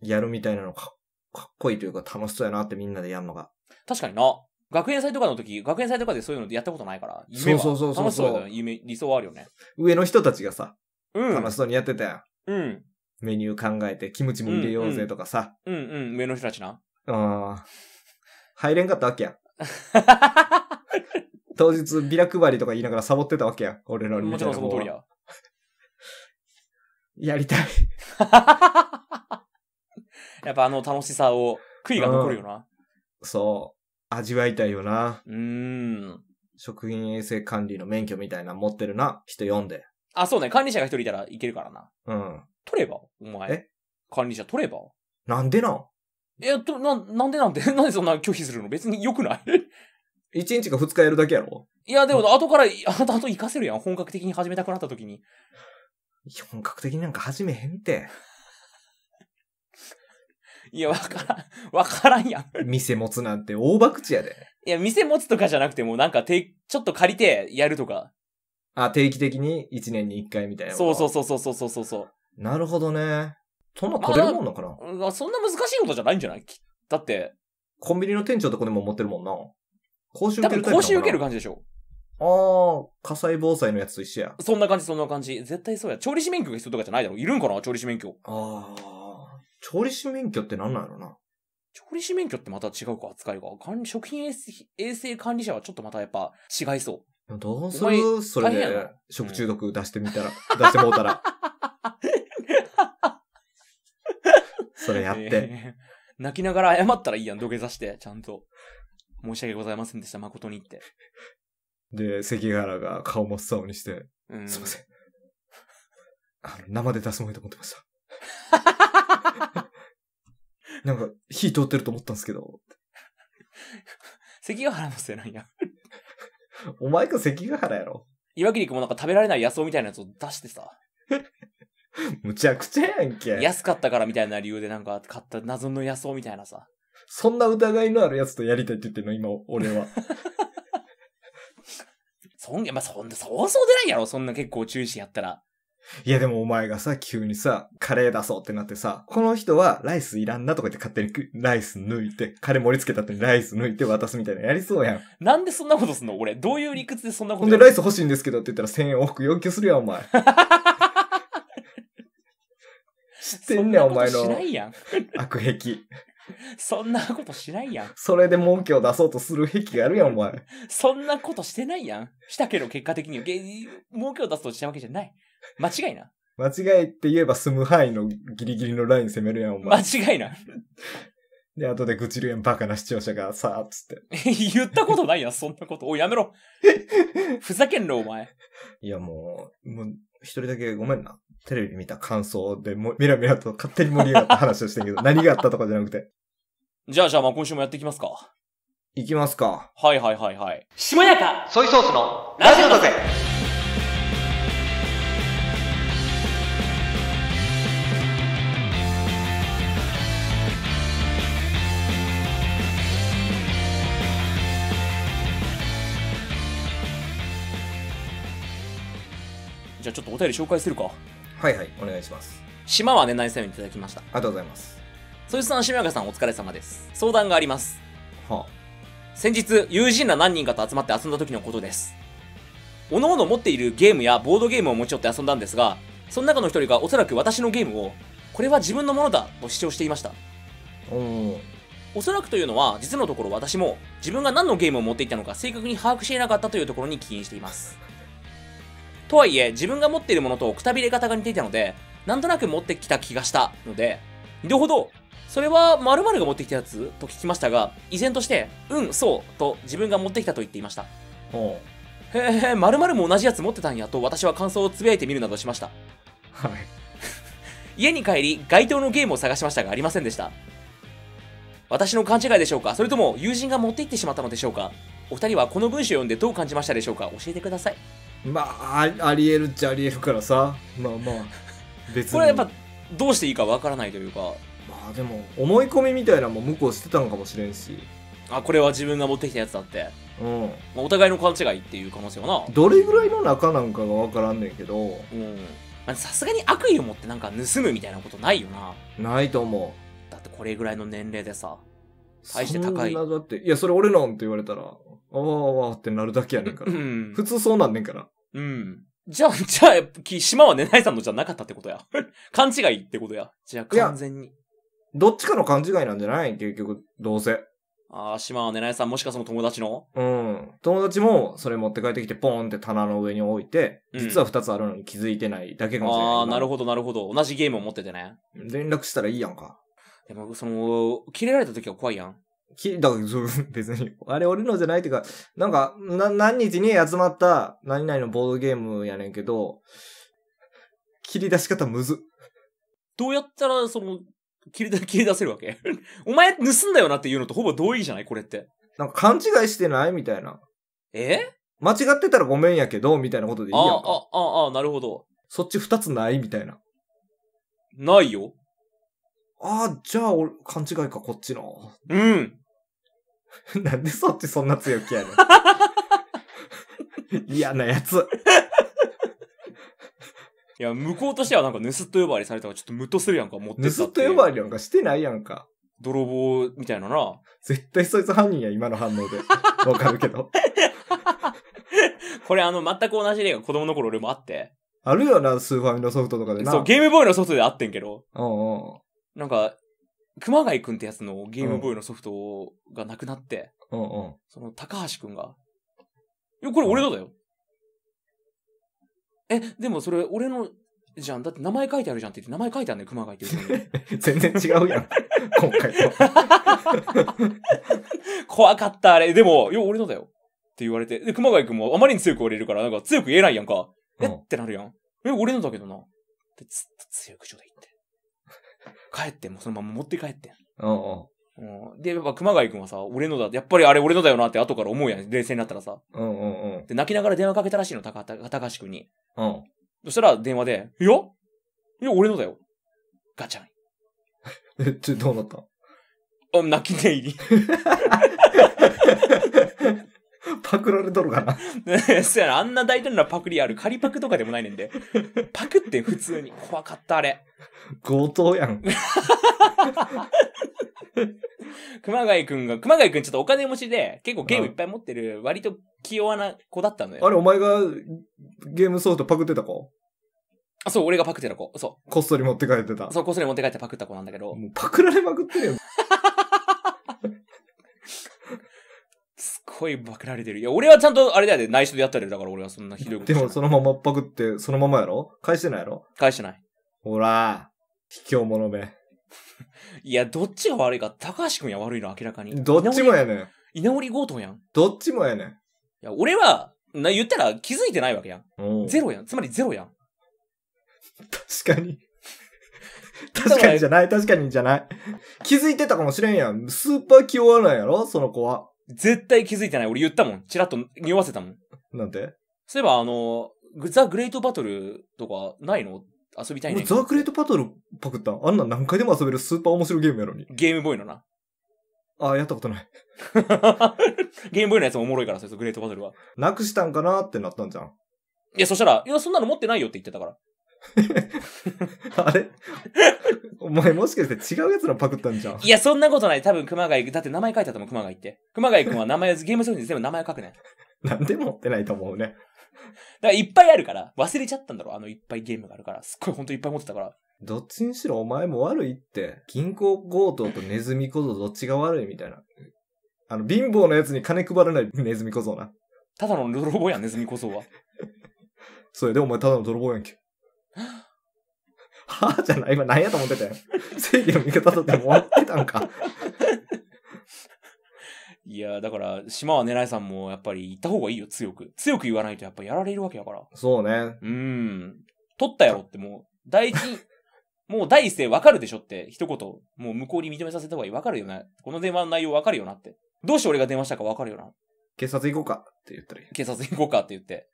やるみたいなのかかっこいいというか楽しそうやなってみんなでやんのが。確かにな。学園祭とかの時、学園祭とかでそういうのやったことないから、夢はそうそうそう楽しそうだよね。夢、理想はあるよね。上の人たちがさ、うん、楽しそうにやってたやん。うん。メニュー考えて、キムチも入れようぜとかさ。うん、うん、うん、うん、上の人たちな。ああ。入れんかったわけやん。当日、ビラ配りとか言いながらサボってたわけやん。俺らに。もちろんその通りや。やりたい やっぱあの楽しさを、悔いが残るよな。そう。味わいたいよな。うーん。食品衛生管理の免許みたいな持ってるな。人読んで。あ、そうね。管理者が一人いたらいけるからな。うん。取ればお前。え管理者取ればなんでなんえ、と、な、なんでなんで なんでそんな拒否するの別に良くない ?1 日か2日やるだけやろいや、でも、後から、あと、あと活かせるやん。本格的に始めたくなった時に。本格的になんか始めへんって。いや、わからん、わからんやん。店持つなんて大博打やで。いや、店持つとかじゃなくて、もうなんか、て、ちょっと借りてやるとか。あ、定期的に1年に1回みたいな。そうそうそうそうそうそうそう。なるほどね。そんな取れるもんだから、まあ、そんな難しいことじゃないんじゃないだって。コンビニの店長とかでも持ってるもんな。講習受ける講習受ける感じでしょ。ああ、火災防災のやつと一緒や。そんな感じ、そんな感じ。絶対そうや。調理師免許が必要とかじゃないだろ。いるんかな調理師免許。ああ。調理師免許って何なんやろな。調理師免許ってまた違うか、扱いが。管理、食品衛生管理者はちょっとまたやっぱ違いそう。どうするそれで、食中毒出してみたら、うん、出してもうたら。それやって、えー、泣きながら謝ったらいいやん、土下座して、ちゃんと。申し訳ございませんでした、誠にって。で、関ヶ原が顔真っ青にして、うん、すいません。あの、生で出すもやと思ってました。なんか、火通ってると思ったんですけど。関ヶ原のせいなんや。お前か関ヶ原やろ。岩切君もなんか食べられない野草みたいなやつを出してさ。むちゃくちゃやんけ。安かったからみたいな理由でなんか買った謎の野草みたいなさ。そんな疑いのあるやつとやりたいって言ってるの、今、俺は。そん、まあ、そんな、そうそう出ないやろ、そんな結構中心やったら。いやでもお前がさ、急にさ、カレー出そうってなってさ、この人はライスいらんなとか言って勝手にライス抜いて、カレー盛り付けた後にライス抜いて渡すみたいなやりそうやん。なんでそんなことすんの俺、どういう理屈でそんなことほんでライス欲しいんですけどって言ったら1000円往復要求するやん、お前。知ってんねん、お前の。しないやん。悪癖。そんなことしないやん。それで文句を出そうとする癖があるやん、お前。そんなことしてないやん。したけど結果的に、儲けを出そうとしたわけじゃない。間違いな。間違いって言えば済む範囲のギリギリのライン攻めるやん、お前。間違いな。で、後で愚痴るやん、バカな視聴者が、さあ、つって。言ったことないやん、そんなこと。おい、やめろ。ふざけんろ、お前。いや、もう、もう、一人だけごめんな。テレビ見た感想で、もう、みらみらと勝手に盛り上がった話をしてんけど、何があったとかじゃなくて。じゃあ、じゃあ、まあ、今週もやっていきますか。いきますか。はいはいはいはい。しもやかソイソースのラジオだぜお便り紹介するかはいはいお願いします島はね内戦をいただきましたありがとうございますそいつさん島岡さんお疲れ様です相談がありますはあ、先日友人ら何人かと集まって遊んだ時のことですおのおの持っているゲームやボードゲームを持ち寄って遊んだんですがその中の一人がおそらく私のゲームをこれは自分のものだと主張していましたおおそらくというのは実のところ私も自分が何のゲームを持っていたのか正確に把握していなかったというところに起因していますとはいえ、自分が持っているものとくたびれ方が似ていたので、なんとなく持ってきた気がしたので、両ほど、それは〇〇が持ってきたやつと聞きましたが、依然として、うん、そう、と自分が持ってきたと言っていました。ほう。へえ、〇〇も同じやつ持ってたんやと私は感想をつぶやいてみるなどしました。はい。家に帰り、街頭のゲームを探しましたがありませんでした。私の勘違いでしょうかそれとも友人が持って行ってしまったのでしょうかお二人はこの文章を読んでどう感じましたでしょうか教えてください。まあありえるっちゃありえるからさまあまあ別にこれやっぱどうしていいかわからないというかまあでも思い込みみたいなも向こうしてたんかもしれんしあこれは自分が持ってきたやつだって、うんまあ、お互いの勘違いっていう可能性はなどれぐらいの仲なんかがわからんねんけどうんまあさすがに悪意を持ってなんか盗むみたいなことないよなないと思うだってこれぐらいの年齢でさ大して高いそんなだっていやそれ俺のんって言われたらあわあわあってなるだけやねんかうらん普通そうなんねんからうん。じゃあ、じゃあ、島はねないさんのじゃなかったってことや。勘違いってことや。じゃあ、完全に。どっちかの勘違いなんじゃない結局、どうせ。ああ、島はねないさん、もしかその友達のうん。友達も、それ持って帰ってきて、ポーンって棚の上に置いて、実は2つあるのに気づいてないだけかもしれない。ああ、なるほど、なるほど。同じゲームを持っててね。連絡したらいいやんか。でも、その、切れられた時は怖いやん。き、だから、そう、別に。あれ、俺のじゃないっていうか、なんか、な、何日に集まった何々のボードゲームやねんけど、切り出し方むず。どうやったら、その、切り出、切り出せるわけ お前盗んだよなっていうのとほぼ同意じゃないこれって。なんか勘違いしてないみたいな。え間違ってたらごめんやけど、みたいなことでいいやんか。ああ、ああ、なるほど。そっち二つないみたいな。ないよ。ああ、じゃあ、勘違いか、こっちの。うん。なんでそっちそんな強気やねん。嫌なやつ。いや、向こうとしてはなんか盗っ人呼ばわりされたからちょっとムッとするやんか、持ってた盗っ人呼ばわりなんかしてないやんか。泥棒みたいなな。絶対そいつ犯人や、今の反応で。わかるけど。これあの、全く同じ例が子供の頃俺もあって。あるよな、スーファミのソフトとかでな。そう、ゲームボーイのソフトであってんけど。うんうん。なんか、熊谷くんってやつのゲームボーイのソフトがなくなって、うんうん、その高橋くんが、いや、これ俺のだよ。え、でもそれ俺のじゃん。だって名前書いてあるじゃんって言って、名前書いてあるね、熊谷って言う 全然違うやん。今回と。怖かった、あれ。でも、よ、俺のだよ。って言われて。で、熊谷くんもあまりに強く言われるから、なんか強く言えないやんか。え、うん、ってなるやん。え、俺のだけどな。で、ずっと強く口調で言って。帰ってもそのまま持って帰ってうんうん。で、やっぱ熊谷くんはさ、俺のだ、やっぱりあれ俺のだよなって後から思うやん、冷静になったらさ。うんうんうん。で、泣きながら電話かけたらしいの、高高橋くんに。うん。そしたら電話で、いやいや、俺のだよ。ガチャン。え、ちょ、どうなったあ、泣き寝入り。パクられとるかな。そやな、あんな大胆なパクリある。仮パクとかでもないねんで。パクって普通に。怖かった、あれ。強盗やん。熊谷くんが、熊谷くんちょっとお金持ちで、結構ゲームいっぱい持ってる、割と器用な子だったのよ。あれ、お前がゲームソフトパクってた子あ、そう、俺がパクってた子。そう。こっそり持って帰ってた。そう、こっそり持って帰ってパクった子なんだけど。もうパクられまくってるよ。ごいバクられてる。いや、俺はちゃんとあれだよね、内緒でやったよ。だから俺はそんなひどいこと。でもそのままパクって、そのままやろ返してないやろ返してない。ほら、卑怯者め。いや、どっちが悪いか、高橋くんや悪いの、明らかに。どっちもやねん。稲森強盗やん。どっちもやねん。いや、俺は、な、言ったら気づいてないわけやん。ゼロやん。つまりゼロやん。確かに。確かにじゃない、確かにじゃない。気づいてたかもしれんやん。スーパー気弱なんやろその子は。絶対気づいてない。俺言ったもん。チラッと匂わせたもん。なんてそういえば、あの、ザ・グレートバトルとかないの遊びたいね。俺ザ・グレートバトルパクったんあんな何回でも遊べるスーパー面白いゲームやのに。ゲームボーイのな。ああ、やったことない。ゲームボーイのやつもおもろいからそつ、グレートバトルは。なくしたんかなってなったんじゃん。いや、そしたら、いや、そんなの持ってないよって言ってたから。あれお前もしかして違うやつのパクったんじゃん。いや、そんなことない。多分熊谷、だって名前書いてあったもん、熊谷って。熊谷君は名前、ゲーム商品全部名前書くね。なんで持ってないと思うね。だからいっぱいあるから、忘れちゃったんだろ、あのいっぱいゲームがあるから。すっごい本当いっぱい持ってたから。どっちにしろお前も悪いって。銀行強盗とネズミ小僧どっちが悪いみたいな。あの、貧乏なやつに金配らないネズミ小僧な。ただの泥棒やん、ネズミ小僧は。それでお前ただの泥棒やんけ。はぁじゃない今何やと思ってたよ。正義の味方だって思ってたんか。いや、だから、島は狙いさんもやっぱり言った方がいいよ、強く。強く言わないとやっぱやられるわけやから。そうね。うん。取ったやろってもう、第一、もう第一声わかるでしょって一言、もう向こうに認めさせた方がいい。わかるよな。この電話の内容わかるよなって。どうして俺が電話したかわかるよな。警察行こうかって言ったらいい。警察行こうかって言って。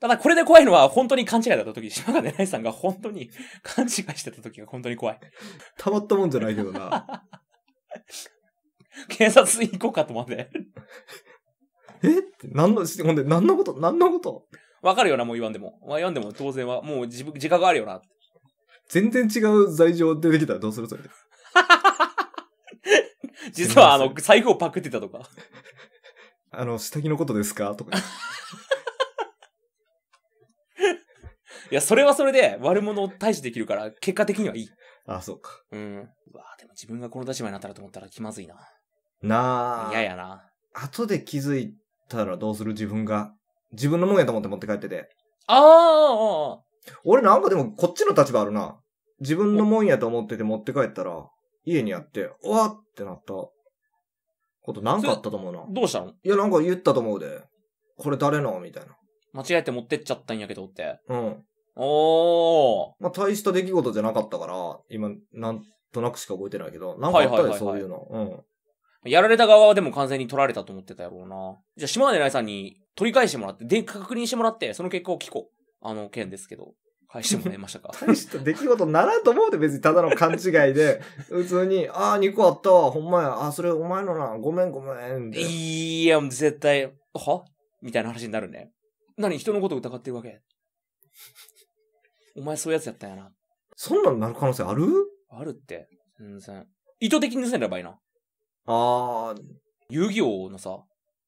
ただこれで怖いのは本当に勘違いだった時、島金いさんが本当に 勘違いしてた時が本当に怖い。たまったもんじゃないけどな。警 察行こうかと思って。えって何の、ほんで何のこと何のことわかるよな、もう言わんでも。言わんでも当然は、もう自自覚あるよな。全然違う罪状出てきたらどうするそれ。実はあの、財布をパクってたとか。あの、下着のことですかとか。いや、それはそれで悪者を退治できるから、結果的にはいい。ああ、そうか。うん。うわでも自分がこの立場になったらと思ったら気まずいな。なあ。嫌やな。後で気づいたらどうする自分が。自分のもんやと思って持って帰ってて。ああ俺なんかでもこっちの立場あるな。自分のもんやと思ってて持って帰ったら、家にやって、わわってなったことなんかあったと思うな。どうしたのいや、なんか言ったと思うで。これ誰のみたいな。間違えて持ってっちゃったんやけどって。うん。おー。まあ、大した出来事じゃなかったから、今、なんとなくしか覚えてないけど、なんかあったよ、そういうの。うん。やられた側はでも完全に取られたと思ってたやろうな。じゃあ、島根イさんに取り返してもらって、で、確認してもらって、その結果を聞こう。あの件ですけど。返してもらいましたか 大した出来事ならんと思うで、別にただの勘違いで、普通に、ああ、2個あったわ、ほんまや、あそれお前のな、ごめんごめん。いや、絶対、はみたいな話になるね。何、人のこと疑ってるわけお前そういうやつやったんやな。そんなんなる可能性あるあるって。全然。意図的に盗んだばいいな。あー。遊戯王のさ。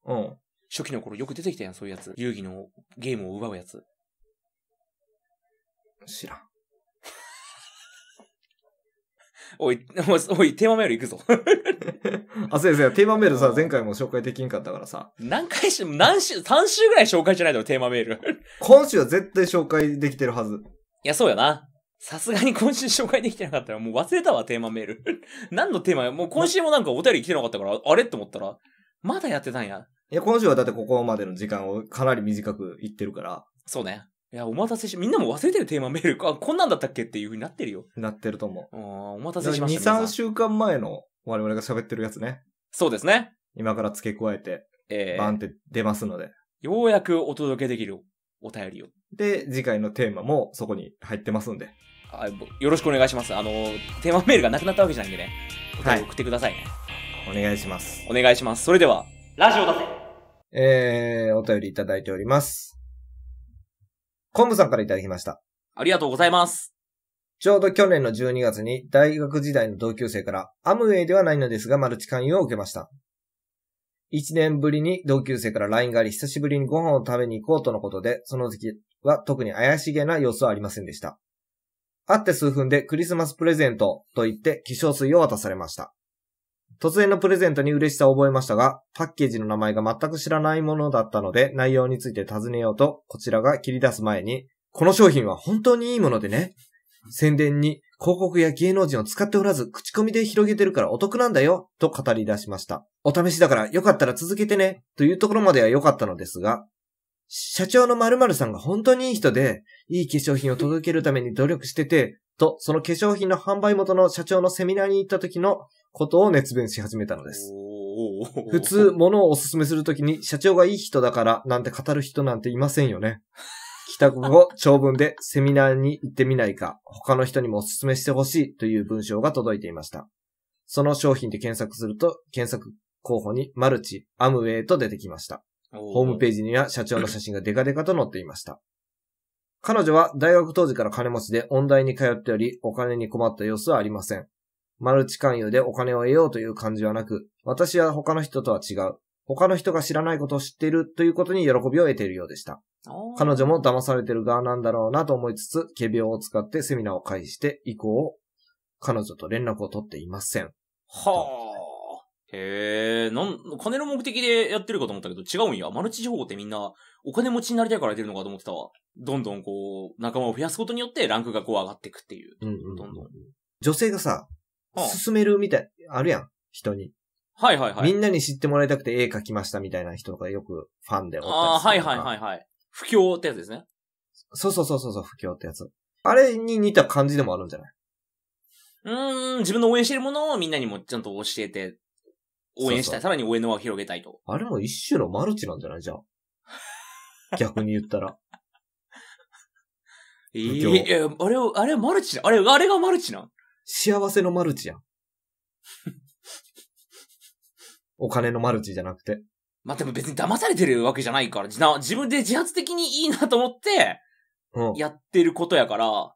うん。初期の頃よく出てきたやん、そういうやつ。遊戯のゲームを奪うやつ。知らん。おい、おい、テーマメール行くぞ。あ、そうですよ。テーマメールさ、前回も紹介できんかったからさ。何回し、何週、3週ぐらい紹介じゃないだろ、テーマメール。今週は絶対紹介できてるはず。いや、そうやな。さすがに 今週紹介できてなかったらもう忘れたわ、テーマメール。何のテーマもう今週もなんかお便り来てなかったから、あれって思ったら、まだやってたんや。いや、今週はだってここまでの時間をかなり短くいってるから。そうね。いや、お待たせし、みんなも忘れてるテーマメール。あ、こんなんだったっけっていう風になってるよ。なってると思う。うん、お待たせしました。2、3週間前の我々が喋ってるやつね。そうですね。今から付け加えて、えー、バンって出ますので。ようやくお届けできるお便りを。で、次回のテーマもそこに入ってますんで。い、よろしくお願いします。あの、テーマメールがなくなったわけじゃないんでね。お便り送ってくださいね、はい。お願いします。お願いします。それでは、ラジオだぜえー、お便りいただいております。コ布さんからいただきました。ありがとうございます。ちょうど去年の12月に大学時代の同級生からアムウェイではないのですがマルチ勧誘を受けました。一年ぶりに同級生から LINE があり、久しぶりにご飯を食べに行こうとのことで、その時は特に怪しげな様子はありませんでした。会って数分でクリスマスプレゼントと言って化粧水を渡されました。突然のプレゼントに嬉しさを覚えましたが、パッケージの名前が全く知らないものだったので、内容について尋ねようと、こちらが切り出す前に、この商品は本当にいいものでね、宣伝に広告や芸能人を使っておらず、口コミで広げてるからお得なんだよ、と語り出しました。お試しだからよかったら続けてね、というところまでは良かったのですが、社長の〇〇さんが本当にいい人で、いい化粧品を届けるために努力してて、と、その化粧品の販売元の社長のセミナーに行った時のことを熱弁し始めたのです。普通、物をおすすめするときに、社長がいい人だから、なんて語る人なんていませんよね。帰宅後、長文でセミナーに行ってみないか、他の人にもお勧めしてほしいという文章が届いていました。その商品で検索すると、検索候補にマルチ、アムウェイと出てきました。ホームページには社長の写真がデカデカと載っていました。彼女は大学当時から金持ちで音大に通っており、お金に困った様子はありません。マルチ勧誘でお金を得ようという感じはなく、私は他の人とは違う。他の人が知らないことを知っているということに喜びを得ているようでした。彼女も騙されてる側なんだろうなと思いつつ、仮病を使ってセミナーを開始して以降、彼女と連絡を取っていません。はあ。へえ、なん、金の目的でやってるかと思ったけど違うんや。マルチ情報ってみんなお金持ちになりたいからやってるのかと思ってたわ。どんどんこう、仲間を増やすことによってランクがこう上がっていくっていう。うん、うん、どんどん。女性がさ、進めるみたい、あるやん。人に。はいはいはい。みんなに知ってもらいたくて絵描きましたみたいな人がよくファンでおったりああ、はいはいはいはい。不況ってやつですね。そうそうそうそう、不況ってやつ。あれに似た感じでもあるんじゃないうーん、自分の応援してるものをみんなにもちゃんと教えて、応援したい。さらに応援の輪を広げたいと。あれも一種のマルチなんじゃないじゃあ。逆に言ったら。えー、えー、あれ、あれマルチあれ、あれがマルチな幸せのマルチやん。お金のマルチじゃなくて。まあ、でも別に騙されてるわけじゃないから、自分で自発的にいいなと思って、やってることやから、うん、ま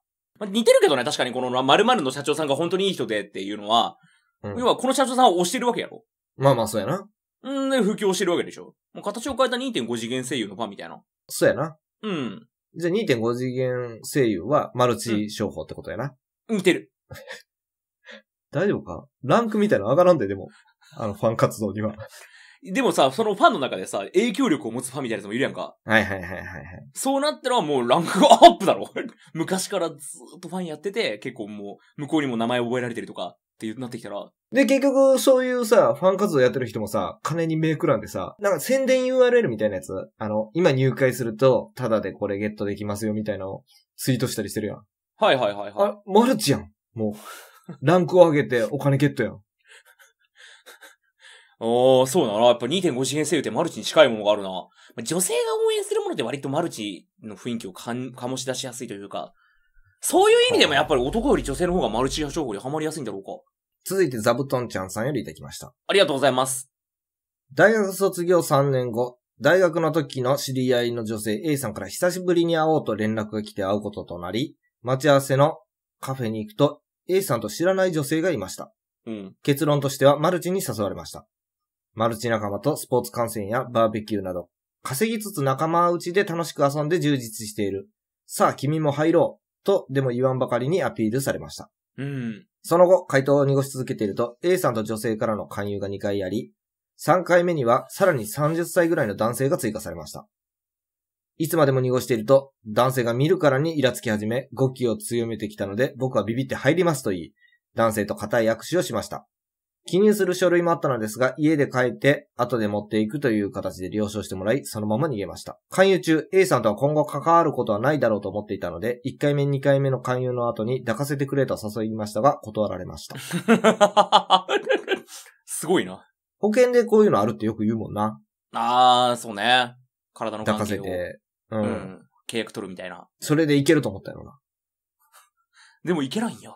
あ、似てるけどね、確かにこの〇〇の社長さんが本当にいい人でっていうのは、うん、要はこの社長さんを押してるわけやろ。まあまあ、そうやな。うん、で、布教してるわけでしょ。もう形を変えた2.5次元声優のファンみたいな。そうやな。うん。じゃあ2.5次元声優はマルチ商法ってことやな。似てる。大丈夫かランクみたいなの上がらんで、でも。あの、ファン活動には。でもさ、そのファンの中でさ、影響力を持つファンみたいな人もいるやんか。はいはいはいはい、はい。そうなったらもうランクアップだろ 昔からずっとファンやってて、結構もう、向こうにも名前覚えられてるとか、ってなってきたら。で、結局、そういうさ、ファン活動やってる人もさ、金に目くらんでさ、なんか宣伝 URL みたいなやつ、あの、今入会すると、タダでこれゲットできますよみたいなのをツイートしたりしてるやん。はいはいはいはい。あ、マルチやん。もう。ランクを上げてお金ゲットやん。ああ、そうだな。やっぱ2.5次元声優ってマルチに近いものがあるな。ま女性が応援するもので割とマルチの雰囲気をかん醸し出しやすいというか、そういう意味でもやっぱり男より女性の方がマルチ情報にはまりやすいんだろうか。続いてザブトンちゃんさんよりいただきました。ありがとうございます。大学卒業3年後、大学の時の知り合いの女性 A さんから久しぶりに会おうと連絡が来て会うこととなり、待ち合わせのカフェに行くと A さんと知らない女性がいました。うん。結論としてはマルチに誘われました。マルチ仲間とスポーツ観戦やバーベキューなど、稼ぎつつ仲間内で楽しく遊んで充実している。さあ、君も入ろう。と、でも言わんばかりにアピールされました。うん。その後、回答を濁し続けていると、A さんと女性からの勧誘が2回あり、3回目にはさらに30歳ぐらいの男性が追加されました。いつまでも濁していると、男性が見るからにイラつき始め、語気を強めてきたので、僕はビビって入りますと言い、男性と固い握手をしました。記入する書類もあったのですが、家で帰って、後で持っていくという形で了承してもらい、そのまま逃げました。勧誘中、A さんとは今後関わることはないだろうと思っていたので、1回目2回目の勧誘の後に抱かせてくれと誘いましたが、断られました。すごいな。保険でこういうのあるってよく言うもんな。あー、そうね。体の関係を抱かせて、うん。契約取るみたいな。それでいけると思ったよな。でもいけないんや。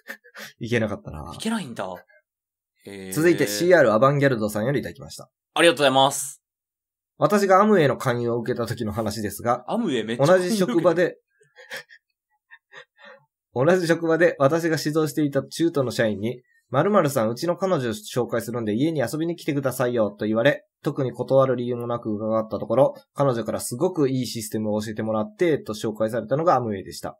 いけなかったな。いけないんだ。続いて CR アバンギャルドさんよりいただきました。ありがとうございます。私がアムウェイの勧誘を受けた時の話ですが、アムウェイめっちゃ同じ職場で 同じ職場で私が指導していた中途の社員に、〇〇さん、うちの彼女紹介するんで家に遊びに来てくださいよと言われ、特に断る理由もなく伺ったところ、彼女からすごくいいシステムを教えてもらってと紹介されたのがアムウェイでした。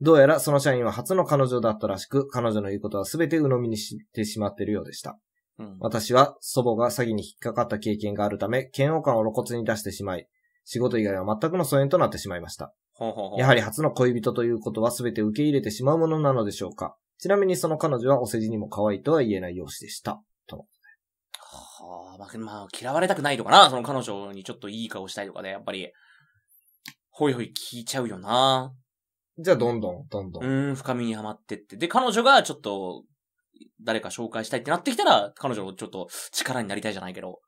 どうやらその社員は初の彼女だったらしく、彼女の言うことは全て鵜呑みにしてしまっているようでした。うん、私は祖母が詐欺に引っかかった経験があるため、嫌悪感を露骨に出してしまい、仕事以外は全くの疎遠となってしまいました。ほうほうほうやはり初の恋人ということは全て受け入れてしまうものなのでしょうかちなみにその彼女はお世辞にも可愛いとは言えない容姿でした。と。はあ、まあ、まあ、嫌われたくないとかな、その彼女にちょっといい顔したいとかで、やっぱり、ほいほい聞いちゃうよな。じゃあ、どんどん、どんどん。うん、深みにはまってって。で、彼女がちょっと、誰か紹介したいってなってきたら、彼女のちょっと力になりたいじゃないけど。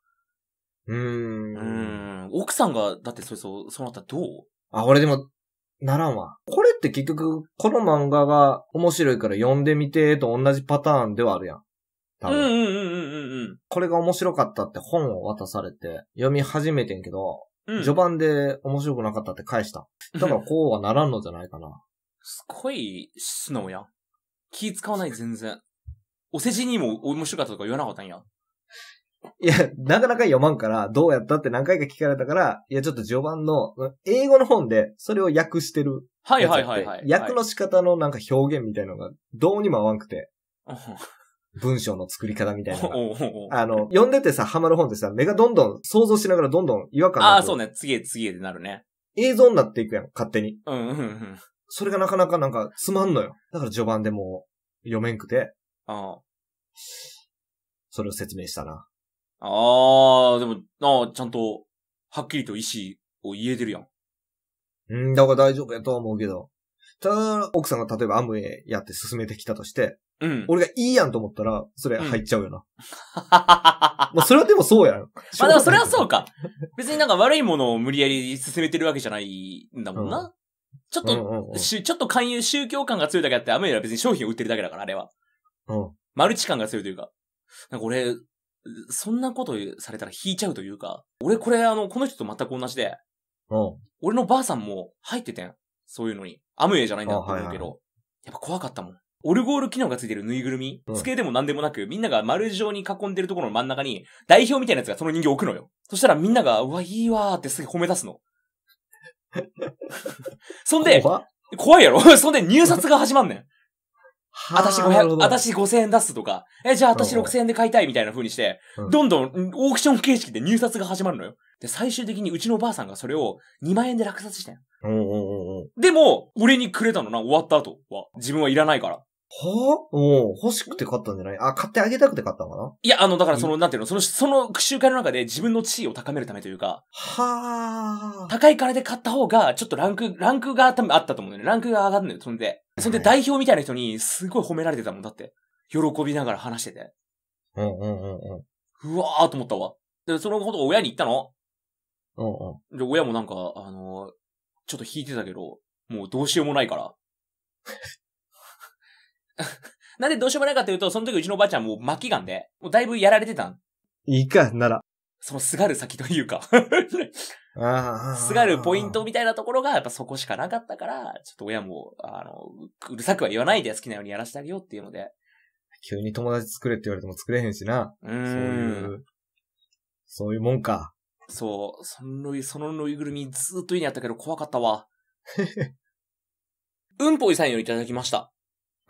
うーん。うん。奥さんが、だってそうそう、そうなったらどうあ、俺でも、ならんわ。これって結局、この漫画が面白いから読んでみてと同じパターンではあるやん。多分。うんうんうんうんうん。これが面白かったって本を渡されて読み始めてんけど、うん、序盤で面白くなかったって返した。だからこうはならんのじゃないかな。すごい素直や。気使わない全然。お世辞にも面白かったとか言わなかったんや。いや、なかなか読まんから、どうやったって何回か聞かれたから、いや、ちょっと序盤の、英語の本で、それを訳してる。はいはいはい訳の仕方のなんか表現みたいのが、どうにも合わんくて。文章の作り方みたいな。あの、読んでてさ、ハマる本ってさ、目がどんどん想像しながらどんどん違和感ああ、そうね。次へ次へってなるね。映像になっていくやん、勝手に。うんうんうん。それがなかなかなんかつまんのよ。だから序盤でも読めんくて。ああ。それを説明したな。ああ、でも、なあ、ちゃんと、はっきりと意思を言えてるやん。うん、だから大丈夫やとは思うけど。ただ、奥さんが例えばアムウェイやって進めてきたとして、うん。俺がいいやんと思ったら、それ入っちゃうよな。ま まあそれはでもそうやん。あでもそれはそうか。別になんか悪いものを無理やり進めてるわけじゃないんだもんな。うちょっうんと、うんうん。しちょっと勧誘宗教感が強いだけあって、アウェイは別に商品を売ってるだけだから、あれは。うん。マルチ感が強いというか。なんか俺、そんなことされたら引いちゃうというか、俺これあの、この人と全く同じで、うん。俺のばあさんも入っててん。そういうのに。アムウェイじゃないんだと思うけど、はいやっぱ怖かったもん。オルゴール機能がついてるぬいぐるみ、机でも何でもなく、みんなが丸状に囲んでるところの真ん中に、代表みたいなやつがその人形置くのよ。そしたらみんなが、うわ、いいわーってすげえ褒め出すの。そんで、怖いやろ そんで入札が始まんねん。私500、私5000円出すとか、え、じゃあ私6000円で買いたいみたいな風にして、どんどんオークション形式で入札が始まるのよ。で、最終的にうちのおばあさんがそれを2万円で落札したよ。でも、俺にくれたのな、終わった後は。自分はいらないから。はあ、もう、欲しくて買ったんじゃないあ、買ってあげたくて買ったのかないや、あの、だからその、なんていうの、その、その集会の中で自分の地位を高めるためというか。はあ。高い金で買った方が、ちょっとランク、ランクがあったと思うんだよね。ランクが上がるのよ、それで。そんで代表みたいな人にすごい褒められてたもんだって。喜びながら話してて。うんうんうんうん。うわーと思ったわ。で、そのことを親に言ったの。うんうん。で、親もなんか、あのーちょっと引いてたけど、もうどうしようもないから。なんでどうしようもないかというと、その時うちのおばあちゃんもうきがんで、もうだいぶやられてたん。いいか、なら。そのすがる先というかすがるポイントみたいなところが、やっぱそこしかなかったから、ちょっと親も、あの、うるさくは言わないで好きなようにやらせてあげようっていうので。急に友達作れって言われても作れへんしな。うん。そういう、そういうもんか。そう、その、そのぬいぐるみずっと家にあったけど怖かったわ。うんぽいさんよりいただきました。あ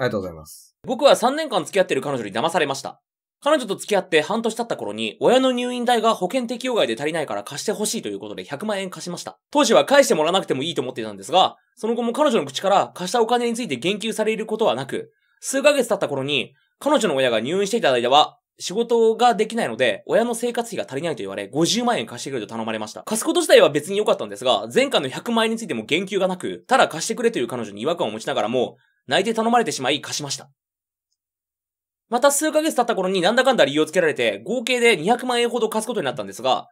りがとうございます。僕は3年間付き合ってる彼女に騙されました。彼女と付き合って半年経った頃に、親の入院代が保険適用外で足りないから貸してほしいということで100万円貸しました。当時は返してもらわなくてもいいと思っていたんですが、その後も彼女の口から貸したお金について言及されることはなく、数ヶ月経った頃に、彼女の親が入院していた間は、仕事ができないので、親の生活費が足りないと言われ、50万円貸してくれと頼まれました。貸すこと自体は別に良かったんですが、前回の100万円についても言及がなく、ただ貸してくれという彼女に違和感を持ちながらも、泣いて頼まれてしまい貸しました。また数ヶ月経った頃になんだかんだ理由をつけられて、合計で200万円ほど貸すことになったんですが、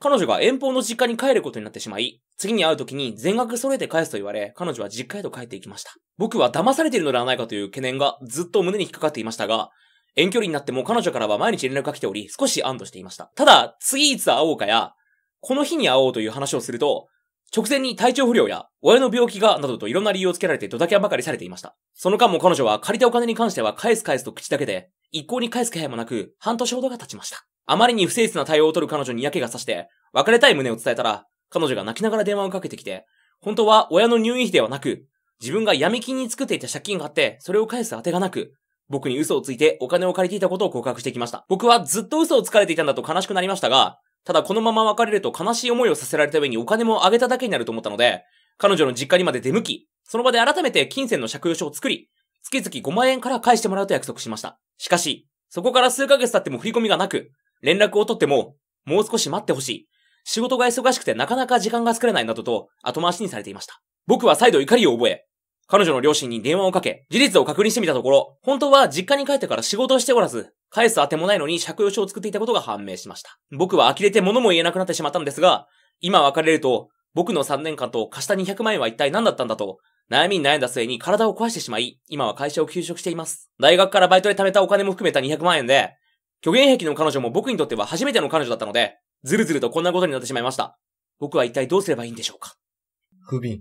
彼女が遠方の実家に帰ることになってしまい、次に会う時に全額揃えて返すと言われ、彼女は実家へと帰っていきました。僕は騙されているのではないかという懸念がずっと胸に引っかかっていましたが、遠距離になっても彼女からは毎日連絡が来ており、少し安堵していました。ただ、次いつ会おうかや、この日に会おうという話をすると、直前に体調不良や親の病気がなどといろんな理由をつけられてドタキャンばかりされていました。その間も彼女は借りたお金に関しては返す返すと口だけで、一向に返す気配もなく半年ほどが経ちました。あまりに不誠実な対応を取る彼女に嫌気がさして、別れたい旨を伝えたら、彼女が泣きながら電話をかけてきて、本当は親の入院費ではなく、自分が闇金に作っていた借金があって、それを返す当てがなく、僕に嘘をついてお金を借りていたことを告白してきました。僕はずっと嘘をつかれていたんだと悲しくなりましたが、ただこのまま別れると悲しい思いをさせられた上にお金もあげただけになると思ったので、彼女の実家にまで出向き、その場で改めて金銭の借用書を作り、月々5万円から返してもらうと約束しました。しかし、そこから数ヶ月経っても振り込みがなく、連絡を取っても、もう少し待ってほしい。仕事が忙しくてなかなか時間が作れないなどと後回しにされていました。僕は再度怒りを覚え、彼女の両親に電話をかけ、事実を確認してみたところ、本当は実家に帰ってから仕事をしておらず、返すあてもないのに借用書を作っていたことが判明しました。僕は呆れて物も言えなくなってしまったんですが、今別れると、僕の3年間と貸した200万円は一体何だったんだと、悩みに悩んだ末に体を壊してしまい、今は会社を休職しています。大学からバイトで貯めたお金も含めた200万円で、虚言癖の彼女も僕にとっては初めての彼女だったので、ずるずるとこんなことになってしまいました。僕は一体どうすればいいんでしょうか不憫。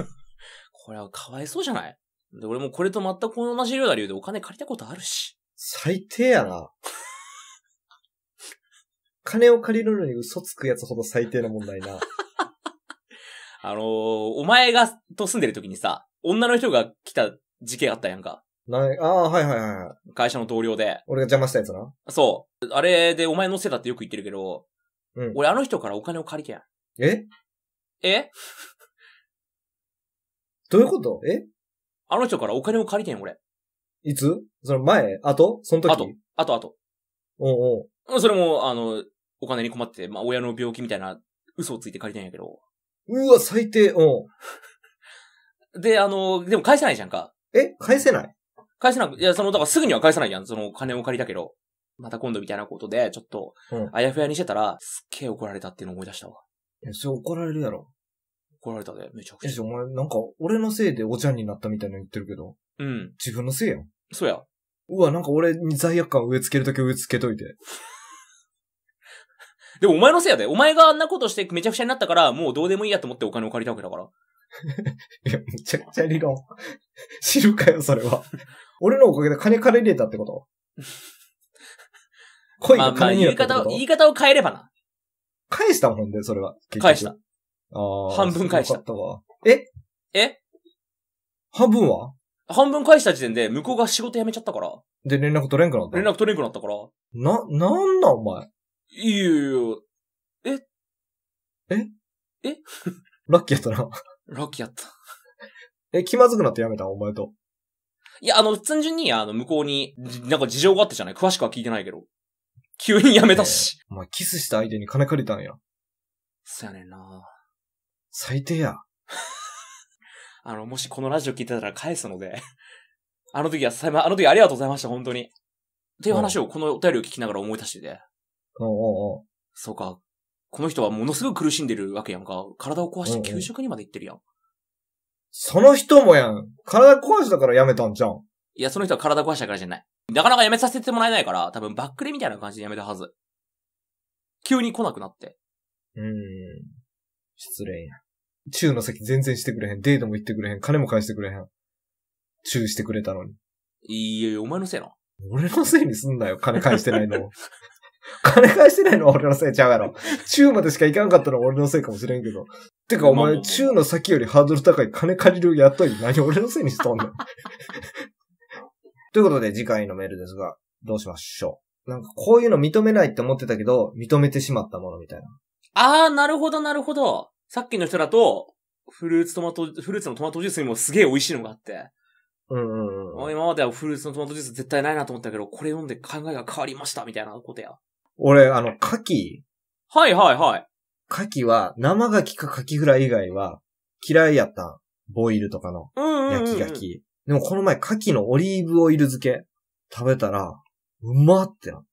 これはかわいそうじゃないで、俺もこれと全く同じような理由でお金借りたことあるし。最低やな。金を借りるのに嘘つくやつほど最低な問題な。あのー、お前が、と住んでる時にさ、女の人が来た事件あったやんか。なああ、はいはいはい。会社の同僚で。俺が邪魔したやつな。そう。あれでお前乗せたってよく言ってるけど、うん、俺あの人からお金を借りてやん。ええどういうことえあの人からお金を借りてん、俺。いつその前あとその時あと、あとあと。おうおうそれも、あの、お金に困ってまあ、親の病気みたいな嘘をついて借りたんやけど。うわ、最低、おう で、あの、でも返せないじゃんか。え返せない返せなく、いや、その、だからすぐには返さないやん、その金を借りたけど。また今度みたいなことで、ちょっと、あやふやにしてたら、すっげえ怒られたっていうのを思い出したわ。いや、それ怒られるやろ。怒られたで、めちゃくちゃ。え、お前、なんか、俺のせいでお茶ゃんになったみたいなの言ってるけど。うん。自分のせいやん。そうや。うわ、なんか俺に罪悪感植え付けるとき植え付けといて。でもお前のせいやで。お前があんなことしてめちゃくちゃになったから、もうどうでもいいやと思ってお金を借りたわけだから。いや、めちゃくちゃ理論。知るかよ、それは。俺のおかげで金借りれたってこと 恋あが金に言なっいたって方を、言い方を変えればな。返したもんで、それは。返した。ああ。半分返したったわ。ええ半分は半分返した時点で、向こうが仕事辞めちゃったから。で、連絡取れんくなった連絡取れんくなったから。な、なんだお前。いやいやいえええ ラッキーやったな。ラッキーやった。え、気まずくなってやめたお前と。いや、あの、単純に、あの、向こうに、なんか事情があってじゃない詳しくは聞いてないけど。急にやめたし。えー、お前、キスした相手に金借りたんや。そやねんな最低や。あの、もしこのラジオ聞いてたら返すので あの時は、あの時ありがとうございました、本当に。っていう話をこのお便りを聞きながら思い出してて。おうおうそうか。この人はものすごく苦しんでるわけやんか。体を壊して給食にまで行ってるやん。その人もやん。体壊したから辞めたんじゃん。いや、その人は体壊したからじゃない。なかなか辞めさせてもらえないから、多分バックレみたいな感じで辞めたはず。急に来なくなって。うーん。失礼や。中の先全然してくれへん。デートも行ってくれへん。金も返してくれへん。チューしてくれたのに。いやいや、お前のせいな。俺のせいにすんなよ。金返してないの 金返してないの俺のせいちゃうやろ。中までしか行かんかったのは俺のせいかもしれんけど。てかお前、中の先よりハードル高い金借りるやっとい何俺のせいにしとんの ということで次回のメールですが、どうしましょう。なんかこういうの認めないって思ってたけど、認めてしまったものみたいな。あー、なるほど、なるほど。さっきの人だと、フルーツトマト、フルーツのトマトジュースにもすげえ美味しいのがあって。うんうんうん。今まではフルーツのトマトジュース絶対ないなと思ったけど、これ読んで考えが変わりました、みたいなことや。俺、あの、牡蠣。はいはいはい。牡蠣は、生牡蠣か牡蠣フライ以外は、嫌いやったん。ボイルとかの。焼き牡蠣。でもこの前、牡蠣のオリーブオイル漬け、食べたら、うまってなって。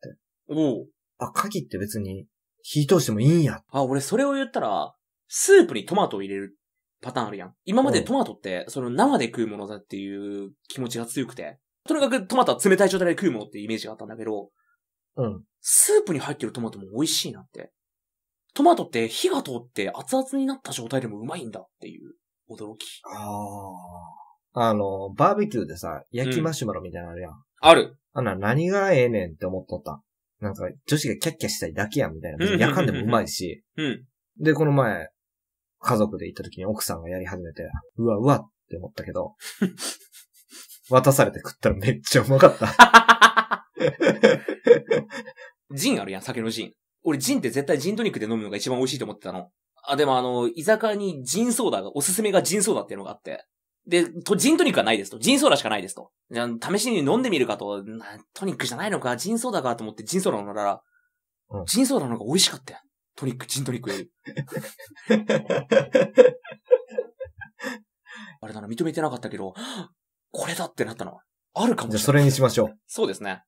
おう。あ、牡蠣って別に、火通してもいいんや。あ、俺それを言ったら、スープにトマトを入れるパターンあるやん。今までトマトって、その生で食うものだっていう気持ちが強くて、とにかくトマトは冷たい状態で食うものってイメージがあったんだけど、うん。スープに入ってるトマトも美味しいなって。トマトって火が通って熱々になった状態でもうまいんだっていう驚き。ああ。あの、バーベキューでさ、焼きマシュマロみたいなのあるやん。うん、ある。あんな、何がええねんって思っとった。なんか、女子がキャッキャしたいだけやんみたいな。焼かんでもうまいし。うん。で、この前、家族で行った時に奥さんがやり始めて、うわうわって思ったけど、渡されて食ったらめっちゃうまかった。ジンあるやん、酒のジン。俺ジンって絶対ジントニックで飲むのが一番美味しいと思ってたの。あ、でもあの、居酒屋にジンソーダが、おすすめがジンソーダっていうのがあって。で、と、ジントニックはないですと。ジンソーダしかないですと。じゃあ、試しに飲んでみるかと、トニックじゃないのか、ジンソーダかと思ってジンソーダ飲んだら、うん、ジンソーダの方が美味しかったよ。トリック、チントリック あれだな、認めてなかったけど、これだってなったの。あるかもしれない。じゃあそれにしましょう。そうですね。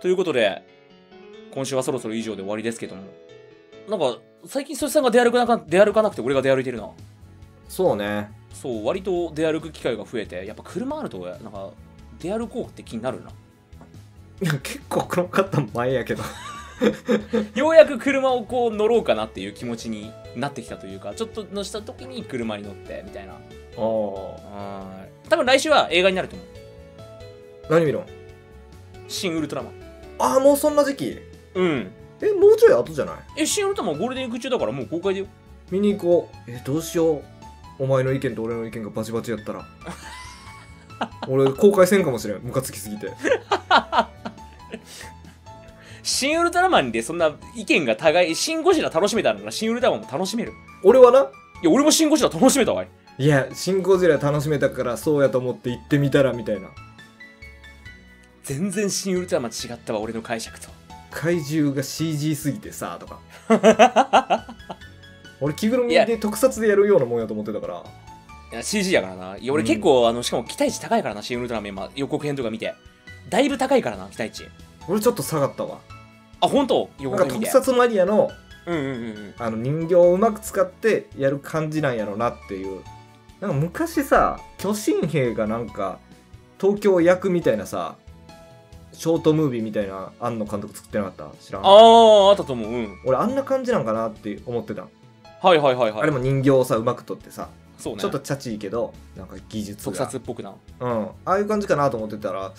ということで、今週はそろそろ以上で終わりですけども。なんか、最近、そしさんが出歩かなか、出歩かなくて俺が出歩いてるな。そうね。そう割と出歩く機会が増えてやっぱ車あるとなんか出歩こうって気になるないや結構この方前やけど ようやく車をこう乗ろうかなっていう気持ちになってきたというかちょっとのした時に車に乗ってみたいなああ多分来週は映画になると思う何見ろ新ウルトラマンああもうそんな時期うんえもうちょい後じゃないえ新ウルトラマンゴールデンウィーク中だからもう公開だよ見に行こうえどうしようお前の意見と俺の意見がバチバチやったら俺公開せんかもしれんムカつきすぎて新ウルトラマンでそんな意見が互い新ゴジラ楽しめたなら新ウルトラマンも楽しめる俺はないや俺も新ゴジラ楽しめたわいいや新ゴジラ楽しめたからそうやと思って行ってみたらみたいな全然新ウルトラマン違ったわ俺の解釈と怪獣が CG すぎてさとか 俺着ぐるみで特撮でやるようなもんやと思ってたからいや CG やからないや俺結構、うん、あのしかも期待値高いからな新ウルトラマン今予告編とか見てだいぶ高いからな期待値俺ちょっと下がったわあ本当予告編見て特撮マニアの,、うんうんうんうん、あの人形をうまく使ってやる感じなんやろなっていうなんか昔さ巨神兵がなんか東京役みたいなさショートムービーみたいな庵野監督作ってなかった知らんあああったと思う、うん、俺あんな感じなんかなって思ってたはいはいはいはいあれも人形をさうまく撮ってさそうねちょっとチャチいけどなんか技術特が撮撮っぽくなうんああいう感じかなと思ってたら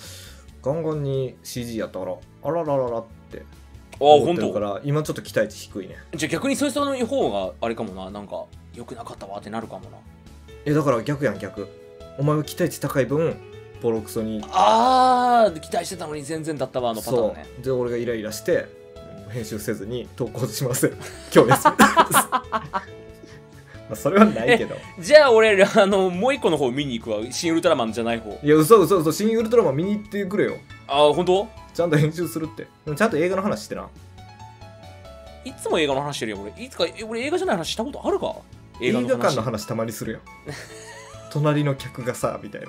ガンガンに CG やったからあららららってああ本んとだから今ちょっと期待値低いねじゃあ逆にそういうの方があれかもななんかよくなかったわってなるかもなえだから逆やん逆お前は期待値高い分ボロクソにああ期待してたのに全然だったわあのパターンねで俺がイライラして編集せずに投稿します。今日です。まあそれはないけどじゃあ俺あのもう一個の方見に行くわ新ウルトラマンじゃない方いや嘘嘘嘘新ウルトラマン見に行ってくれよああ本当ちゃんと編集するってちゃんと映画の話してないつも映画の話してるよ俺いつか俺映画じゃない話したことあるか映画館の話たまにするやん隣の客がさみたいな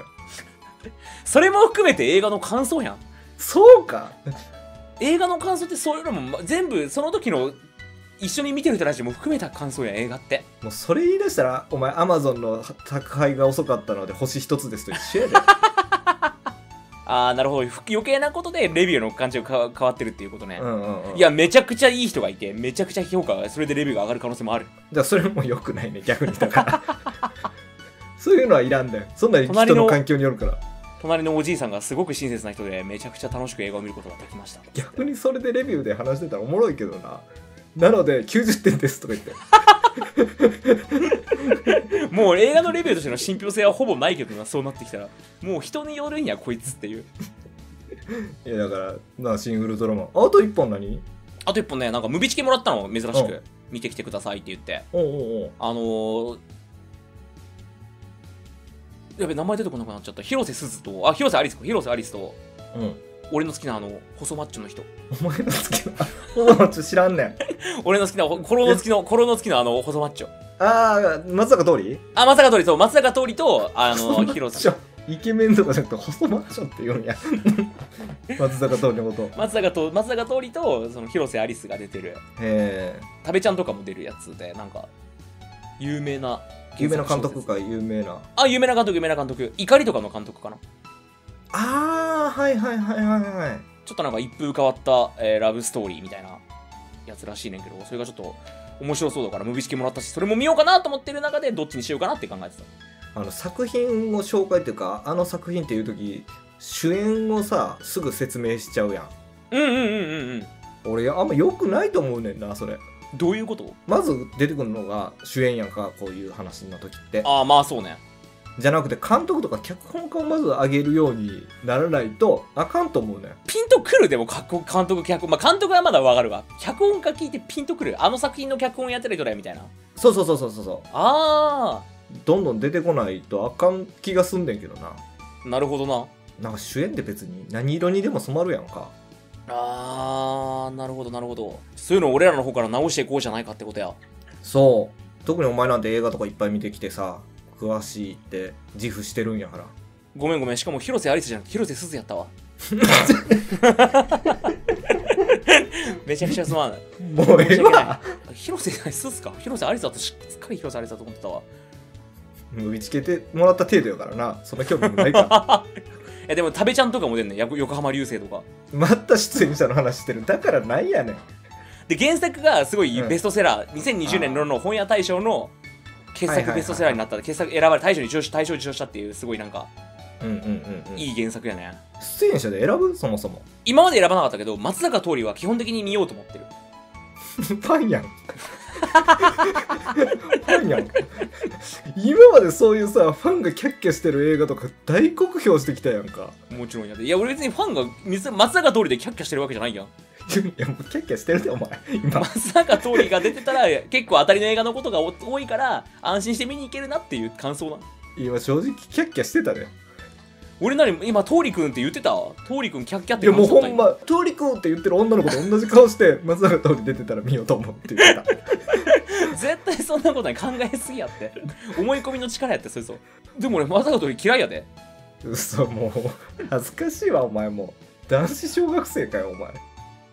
それも含めて映画の感想やんそうか映画の感想ってそういうのも全部その時の一緒に見てる人たちも含めた感想や映画ってもうそれ言い出したらお前アマゾンの宅配が遅かったので星一つですと一緒やで ああなるほど余計なことでレビューの感じが変わってるっていうことね、うんうんうん、いやめちゃくちゃいい人がいてめちゃくちゃ評価それでレビューが上がる可能性もあるじゃそれもよくないね逆にだから そういうのはいらんだよそんなに人の環境によるから隣のおじいさんがすごく親切な人でめちゃくちゃ楽しく映画を見ることができました逆にそれでレビューで話してたらおもろいけどななので90点ですとか言って もう映画のレビューとしての信憑性はほぼないけどなそうなってきたらもう人によるんやこいつっていう いやだからなシングルドラマあと1本何あと1本ねなんかムビチケもらったの珍しく、うん、見てきてくださいって言っておうおうあのーやべ名前出てこなくなっちゃった広瀬すずとあ広瀬アリスか広瀬アリスとうん俺の好きなあの細マッチョの人お前の好きなッチョ知らんねん 俺の好きなコロの好きのコロの好きなあの細マッチョああ松坂桃李あ松坂桃李そう松坂桃李とあの広瀬イケメンとかじゃなくて細マッチョって言うんや 松坂桃李のこと松坂と松坂桃李とその広瀬アリスが出てるへえ食べちゃんとかも出るやつでなんか有名な有名な監督か有名なあ有名な監督有名な監督怒りとかの監督かなあーはいはいはいはいはいちょっとなんか一風変わった、えー、ラブストーリーみたいなやつらしいねんけどそれがちょっと面白そうだからムビ式もらったしそれも見ようかなと思ってる中でどっちにしようかなって考えてたあの作品を紹介っていうかあの作品っていう時主演をさすぐ説明しちゃうやんうんうんうんうんうん俺あんまよくないと思うねんなそれどういうことまず出てくるのが主演やんかこういう話の時ってああまあそうねじゃなくて監督とか脚本家をまず上げるようにならないとあかんと思うねピンとくるでも監督脚本まあ監督はまだわかるわ脚本家聞いてピンとくるあの作品の脚本やってる人だよみたいなそうそうそうそうそうああどんどん出てこないとあかん気がすんねんけどななるほどななんか主演って別に何色にでも染まるやんかあー、なるほど、なるほど。そういうの俺らの方から直していこうじゃないかってことや。そう。特にお前なんて映画とかいっぱい見てきてさ、詳しいって自負してるんやから。ごめんごめん、しかも広瀬アリスじゃん。広瀬すずやったわ。めちゃくちゃすまない。もうええわ。広瀬アリスすか広瀬アリスだとしっかり広瀬アリスだと思ってたわ。見つけてもらった程度やからな。そんな興味もないから。やでも食べちゃんとかも出んねん横浜流星とかまた出演者の話してるだからないやねんで原作がすごいベストセラー、うん、2020年の本屋大賞の傑作ベストセラーになった、傑作選ばれ大賞に受賞大賞受賞したっていうすごいなんか、うんうんうん、いい原作やね出演者で選ぶそもそも今まで選ばなかったけど松坂桃李は基本的に見ようと思ってるパ ンやんファンやん今までそういうさファンがキャッキャしてる映画とか大酷評してきたやんかもちろんやでいや俺別にファンが水松坂通りでキャッキャしてるわけじゃないやんいやもうキャッキャしてるでお前今松坂通りが出てたら結構当たりの映画のことが多いから安心して見に行けるなっていう感想な今正直キャッキャしてたね俺なり今桃く君って言ってた桃く君キャッキャっていやもうほんま桃く君って言ってる女の子と同じ顔して松坂桃李出てたら見ようと思って言ってた 絶対そんなことない考えすぎやって思い込みの力やってそれぞでも俺まさかとり嫌いやで嘘もう恥ずかしいわお前もう男子小学生かよお前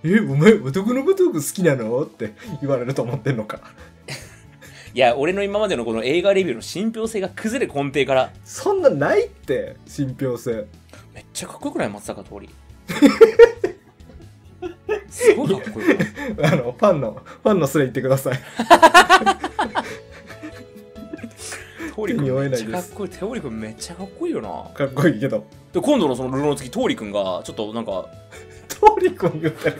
えお前男のこと好きなのって言われると思ってんのか いや俺の今までのこの映画レビューの信憑性が崩れ根底からそんなないって信憑性めっちゃかっこよくない松坂桃李 すごいかっこいい あのファンのファンのすれ言ってください トーリ君めかっこいい。テオリ君めっちゃかっこいいよな。かっこいいけど。で、今度のそのルロの月トーリ君が、ちょっとなんか。トーリ君言ってる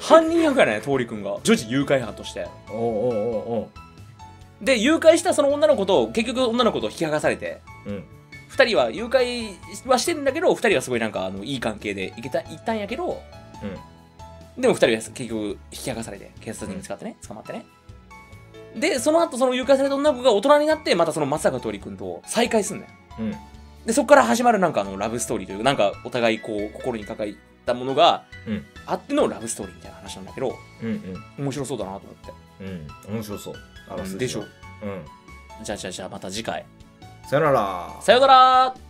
犯人役やね、トーリ君が。女児誘拐犯として。おうおうおうおで、誘拐したその女の子と、結局女の子と引き剥がされて。うん。2人は誘拐はしてるんだけど、2人はすごいなんか、あのいい関係でいけた、いったんやけど、うん。でも二人は結局引き剥がされて、警察に見つかってね、捕まってね。で、その後その誘拐された女の子が大人になって、またその松坂桃李君と再会すんだよ。うん。で、そこから始まるなんかあのラブストーリーというなんかお互いこう心に抱えたものがあってのラブストーリーみたいな話なんだけど、うん面白そうだなと思って。うん。面白そう。あらすじでしょ。うん。じゃあじゃあじゃあまた次回。さよなら。さよなら